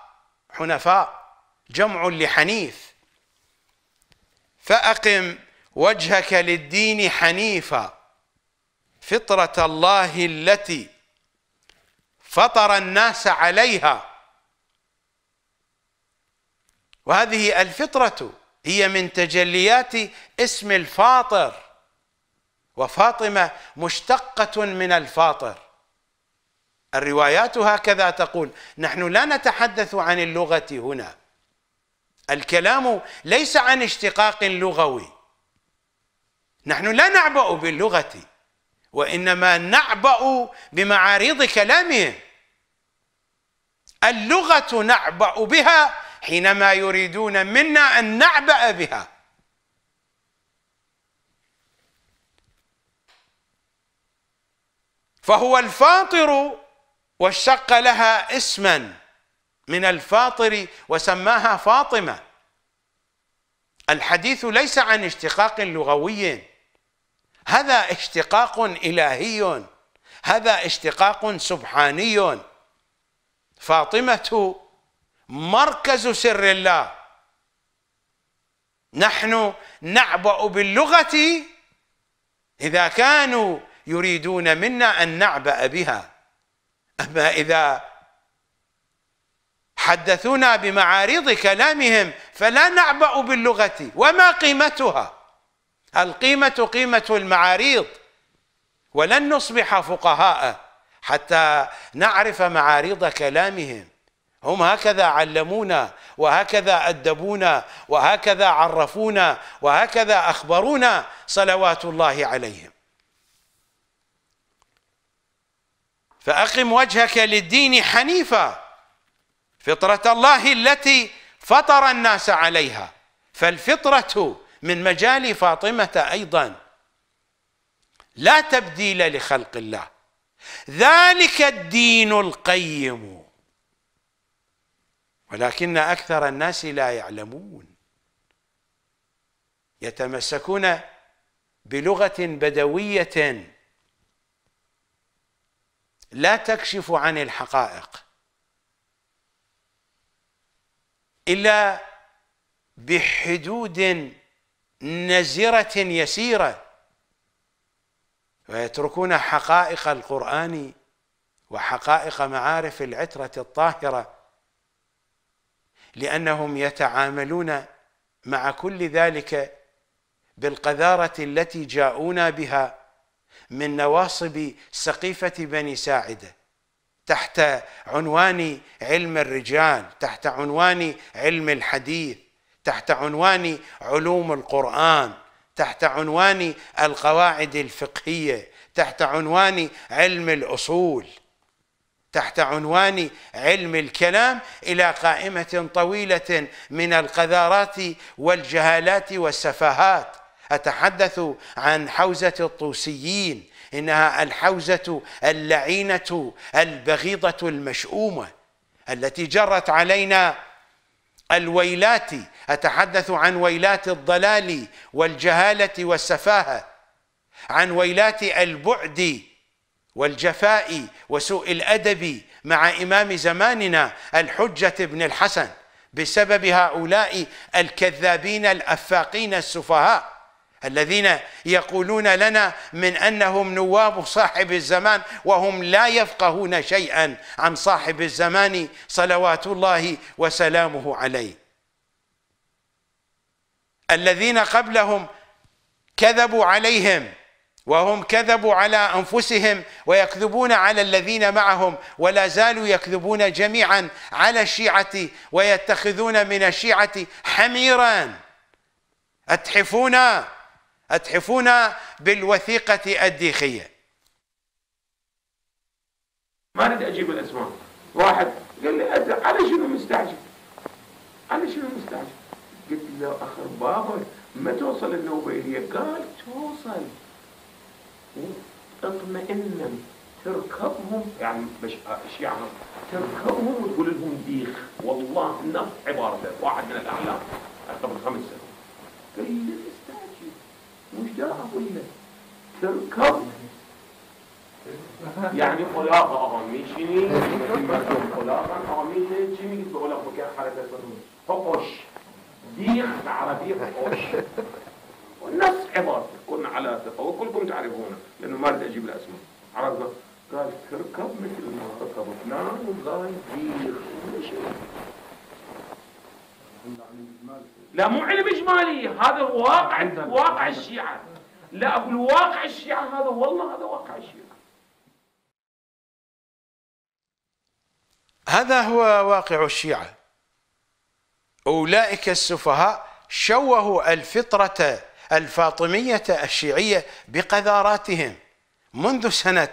حنفاء جمع لحنيف فاقم وجهك للدين حنيفا فطره الله التي فطر الناس عليها وهذه الفطره هي من تجليات اسم الفاطر وفاطمة مشتقة من الفاطر الروايات هكذا تقول نحن لا نتحدث عن اللغة هنا الكلام ليس عن اشتقاق لغوي نحن لا نعبأ باللغة وإنما نعبأ بمعارض كلامهم اللغة نعبأ بها حينما يريدون منا أن نعبأ بها فهو الفاطر واشتق لها اسما من الفاطر وسماها فاطمة الحديث ليس عن اشتقاق لغوي هذا اشتقاق إلهي هذا اشتقاق سبحاني فاطمة مركز سر الله نحن نعبأ باللغة إذا كانوا يريدون منا أن نعبأ بها أما إذا حدثونا بمعارض كلامهم فلا نعبأ باللغة وما قيمتها القيمة قيمة المعاريض ولن نصبح فقهاء حتى نعرف معارض كلامهم هم هكذا علمونا وهكذا أدبونا وهكذا عرفونا وهكذا أخبرونا صلوات الله عليهم فأقم وجهك للدين حنيفا فطرة الله التي فطر الناس عليها فالفطرة من مجال فاطمة أيضا لا تبديل لخلق الله ذلك الدين القيم ولكن أكثر الناس لا يعلمون يتمسكون بلغة بدوية لا تكشف عن الحقائق إلا بحدود نزرة يسيرة ويتركون حقائق القرآن وحقائق معارف العترة الطاهرة لأنهم يتعاملون مع كل ذلك بالقذارة التي جاءونا بها من نواصب سقيفة بني ساعده تحت عنوان علم الرجال تحت عنوان علم الحديث تحت عنوان علوم القرآن تحت عنوان القواعد الفقهية تحت عنوان علم الأصول تحت عنوان علم الكلام الى قائمه طويله من القذارات والجهالات والسفاهات اتحدث عن حوزه الطوسيين انها الحوزه اللعينه البغيضه المشؤومه التي جرت علينا الويلات اتحدث عن ويلات الضلال والجهاله والسفاهه عن ويلات البعد والجفاء وسوء الادب مع امام زماننا الحجه بن الحسن بسبب هؤلاء الكذابين الافاقين السفهاء الذين يقولون لنا من انهم نواب صاحب الزمان وهم لا يفقهون شيئا عن صاحب الزمان صلوات الله وسلامه عليه الذين قبلهم كذبوا عليهم وهم كذبوا على انفسهم ويكذبون على الذين معهم ولا زالوا يكذبون جميعا على الشيعه ويتخذون من الشيعه حميرا اتحفونا اتحفونا بالوثيقه الديخيه. ما اريد اجيب الاسماء، واحد قال لي على شنو مستعجل؟ على شنو مستعجل؟ قلت له اخر بابك ما توصل النوبه إليه قال توصل اطمئنا تركبهم يعني مش يعني تركبهم وتقول لهم ديخ والله نفس عبارته واحد من الأعلام قبل خمس سنوات قال لي لا تستعجل مش ده أقول تركب يعني خلاقة أغميشني خلاقة أغميشني جيمي قلت بقول لك حركة فقش ديخ بالعربية فقش لا مو علم اجمالي هذا واقع واقع الشيعه لا اقول واقع الشيعه هذا والله هذا واقع الشيعه هذا هو واقع الشيعه اولئك السفهاء شوهوا الفطره الفاطميه الشيعيه بقذاراتهم منذ سنه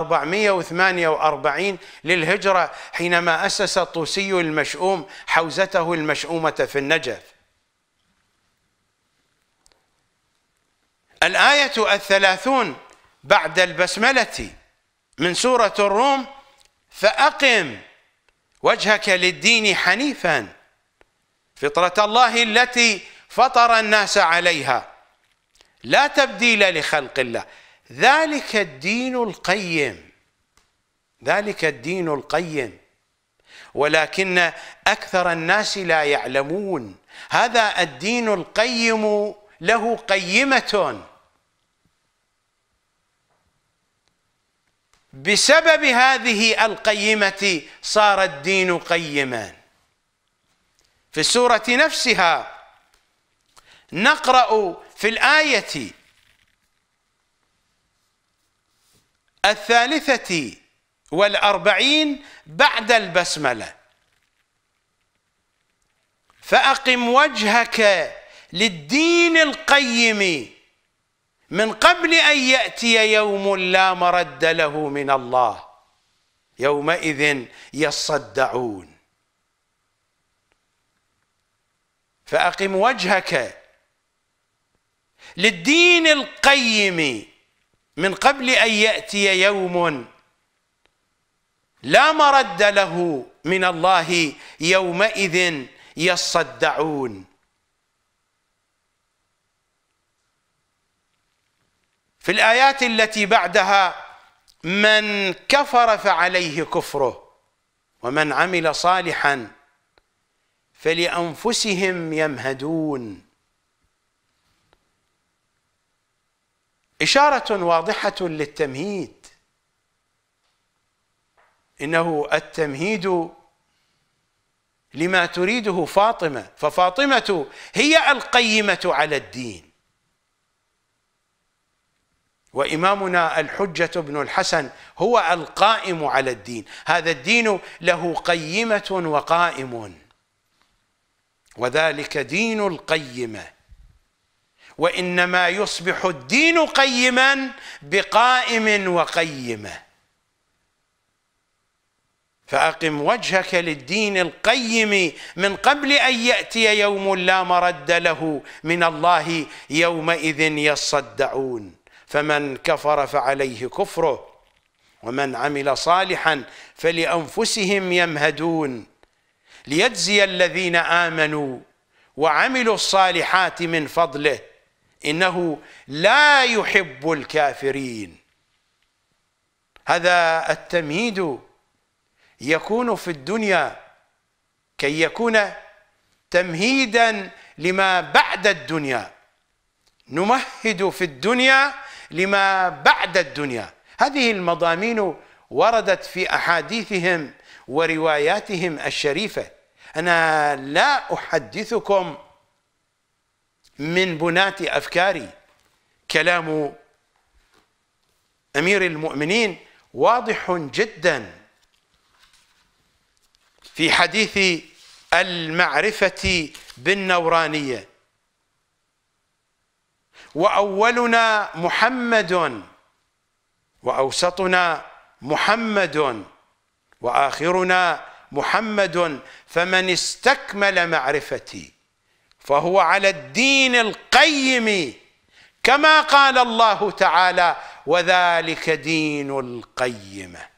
448 للهجرة حينما أسس الطوسي المشؤوم حوزته المشؤومة في النجف الآية الثلاثون بعد البسملة من سورة الروم فأقم وجهك للدين حنيفا فطرة الله التي فطر الناس عليها لا تبديل لخلق الله ذلك الدين القيم ذلك الدين القيم ولكن اكثر الناس لا يعلمون هذا الدين القيم له قيمه بسبب هذه القيمه صار الدين قيما في السوره نفسها نقرا في الايه الثالثة والأربعين بعد البسملة فأقم وجهك للدين القيم من قبل أن يأتي يوم لا مرد له من الله يومئذ يصدعون فأقم وجهك للدين القيم من قبل أن يأتي يوم لا مرد له من الله يومئذ يصدعون في الآيات التي بعدها من كفر فعليه كفره ومن عمل صالحا فلأنفسهم يمهدون إشارة واضحة للتمهيد إنه التمهيد لما تريده فاطمة ففاطمة هي القيمة على الدين وإمامنا الحجة بن الحسن هو القائم على الدين هذا الدين له قيمة وقائم وذلك دين القيمة وانما يصبح الدين قيما بقائم وقيمه فاقم وجهك للدين القيم من قبل ان ياتي يوم لا مرد له من الله يومئذ يصدعون فمن كفر فعليه كفره ومن عمل صالحا فلانفسهم يمهدون ليجزي الذين امنوا وعملوا الصالحات من فضله انه لا يحب الكافرين هذا التمهيد يكون في الدنيا كي يكون تمهيدا لما بعد الدنيا نمهد في الدنيا لما بعد الدنيا هذه المضامين وردت في احاديثهم ورواياتهم الشريفه انا لا احدثكم من بناة أفكاري كلام أمير المؤمنين واضح جدا في حديث المعرفة بالنورانية وأولنا محمد وأوسطنا محمد وآخرنا محمد فمن استكمل معرفتي فهو على الدين القيم كما قال الله تعالى وذلك دين القيمه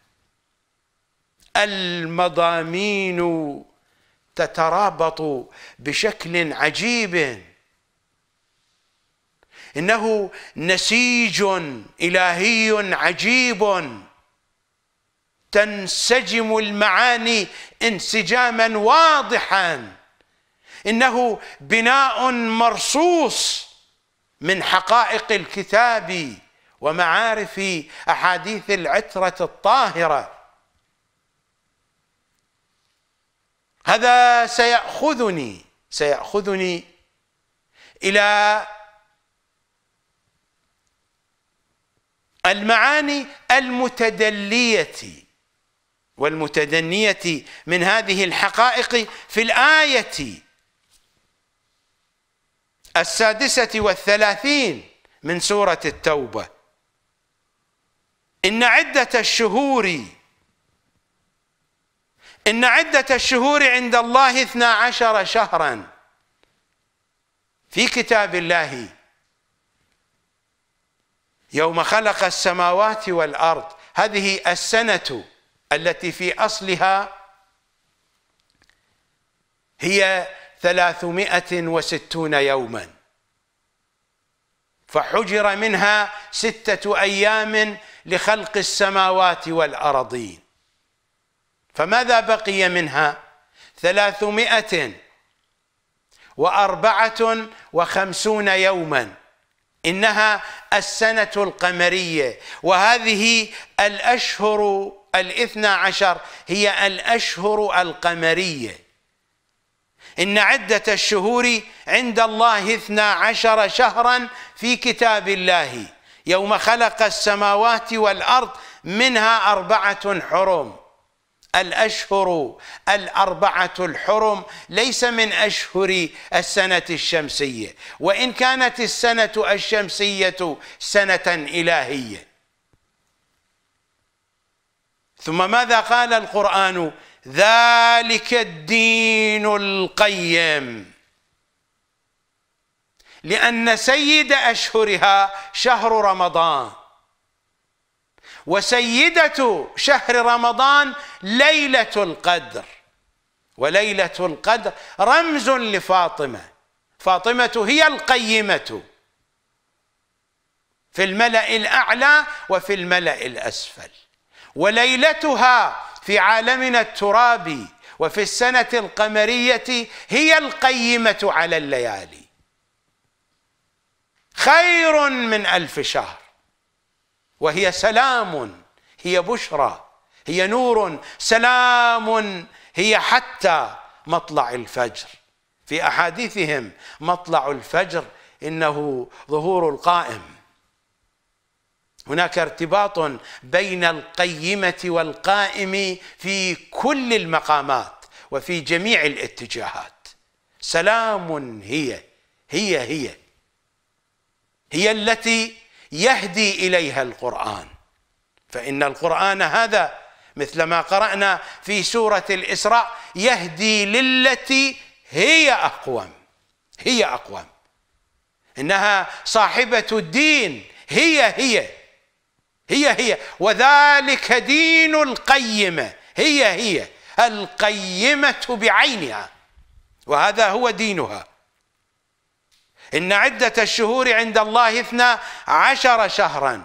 المضامين تترابط بشكل عجيب انه نسيج الهي عجيب تنسجم المعاني انسجاما واضحا انه بناء مرصوص من حقائق الكتاب ومعارف احاديث العتره الطاهره هذا سياخذني سياخذني الى المعاني المتدليه والمتدنيه من هذه الحقائق في الايه السادسة والثلاثين من سورة التوبة إن عدة الشهور إن عدة الشهور عند الله اثنا عشر شهرا في كتاب الله يوم خلق السماوات والأرض هذه السنة التي في أصلها هي ثلاثمائة وستون يوما فحجر منها ستة أيام لخلق السماوات والأرضين فماذا بقي منها ثلاثمائة وأربعة وخمسون يوما إنها السنة القمرية وهذه الأشهر الاثنى عشر هي الأشهر القمرية إن عدة الشهور عند الله اثنا عشر شهرا في كتاب الله يوم خلق السماوات والأرض منها أربعة حرم الأشهر الأربعة الحرم ليس من أشهر السنة الشمسية وإن كانت السنة الشمسية سنة إلهية ثم ماذا قال القرآن؟ ذلك الدين القيم لأن سيد أشهرها شهر رمضان وسيدة شهر رمضان ليلة القدر وليلة القدر رمز لفاطمة فاطمة هي القيمة في الملأ الأعلى وفي الملأ الأسفل وليلتها في عالمنا الترابي وفي السنة القمرية هي القيمة على الليالي خير من ألف شهر وهي سلام هي بشرى هي نور سلام هي حتى مطلع الفجر في أحاديثهم مطلع الفجر إنه ظهور القائم هناك ارتباط بين القيمه والقائم في كل المقامات وفي جميع الاتجاهات سلام هي هي هي هي التي يهدي اليها القران فان القران هذا مثل ما قرانا في سوره الاسراء يهدي للتي هي اقوم هي اقوم انها صاحبه الدين هي هي هي هي وذلك دين القيمة هي هي القيمة بعينها وهذا هو دينها إن عدة الشهور عند الله اثنا عشر شهرا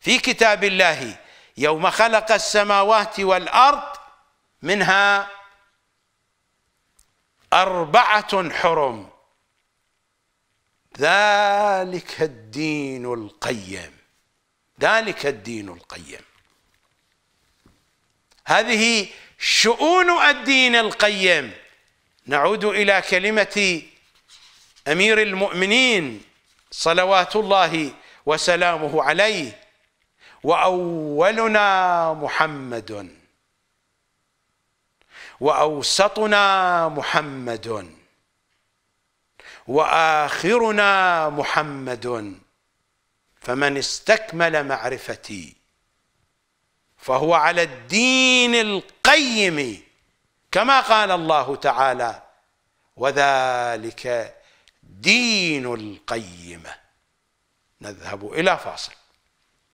في كتاب الله يوم خلق السماوات والأرض منها أربعة حرم ذلك الدين القيم ذلك الدين القيم هذه شؤون الدين القيم نعود إلى كلمة أمير المؤمنين صلوات الله وسلامه عليه وأولنا محمد وأوسطنا محمد وآخرنا محمد فمن استكمل معرفتي فهو على الدين القيم كما قال الله تعالى وذلك دين القيمه نذهب الى فاصل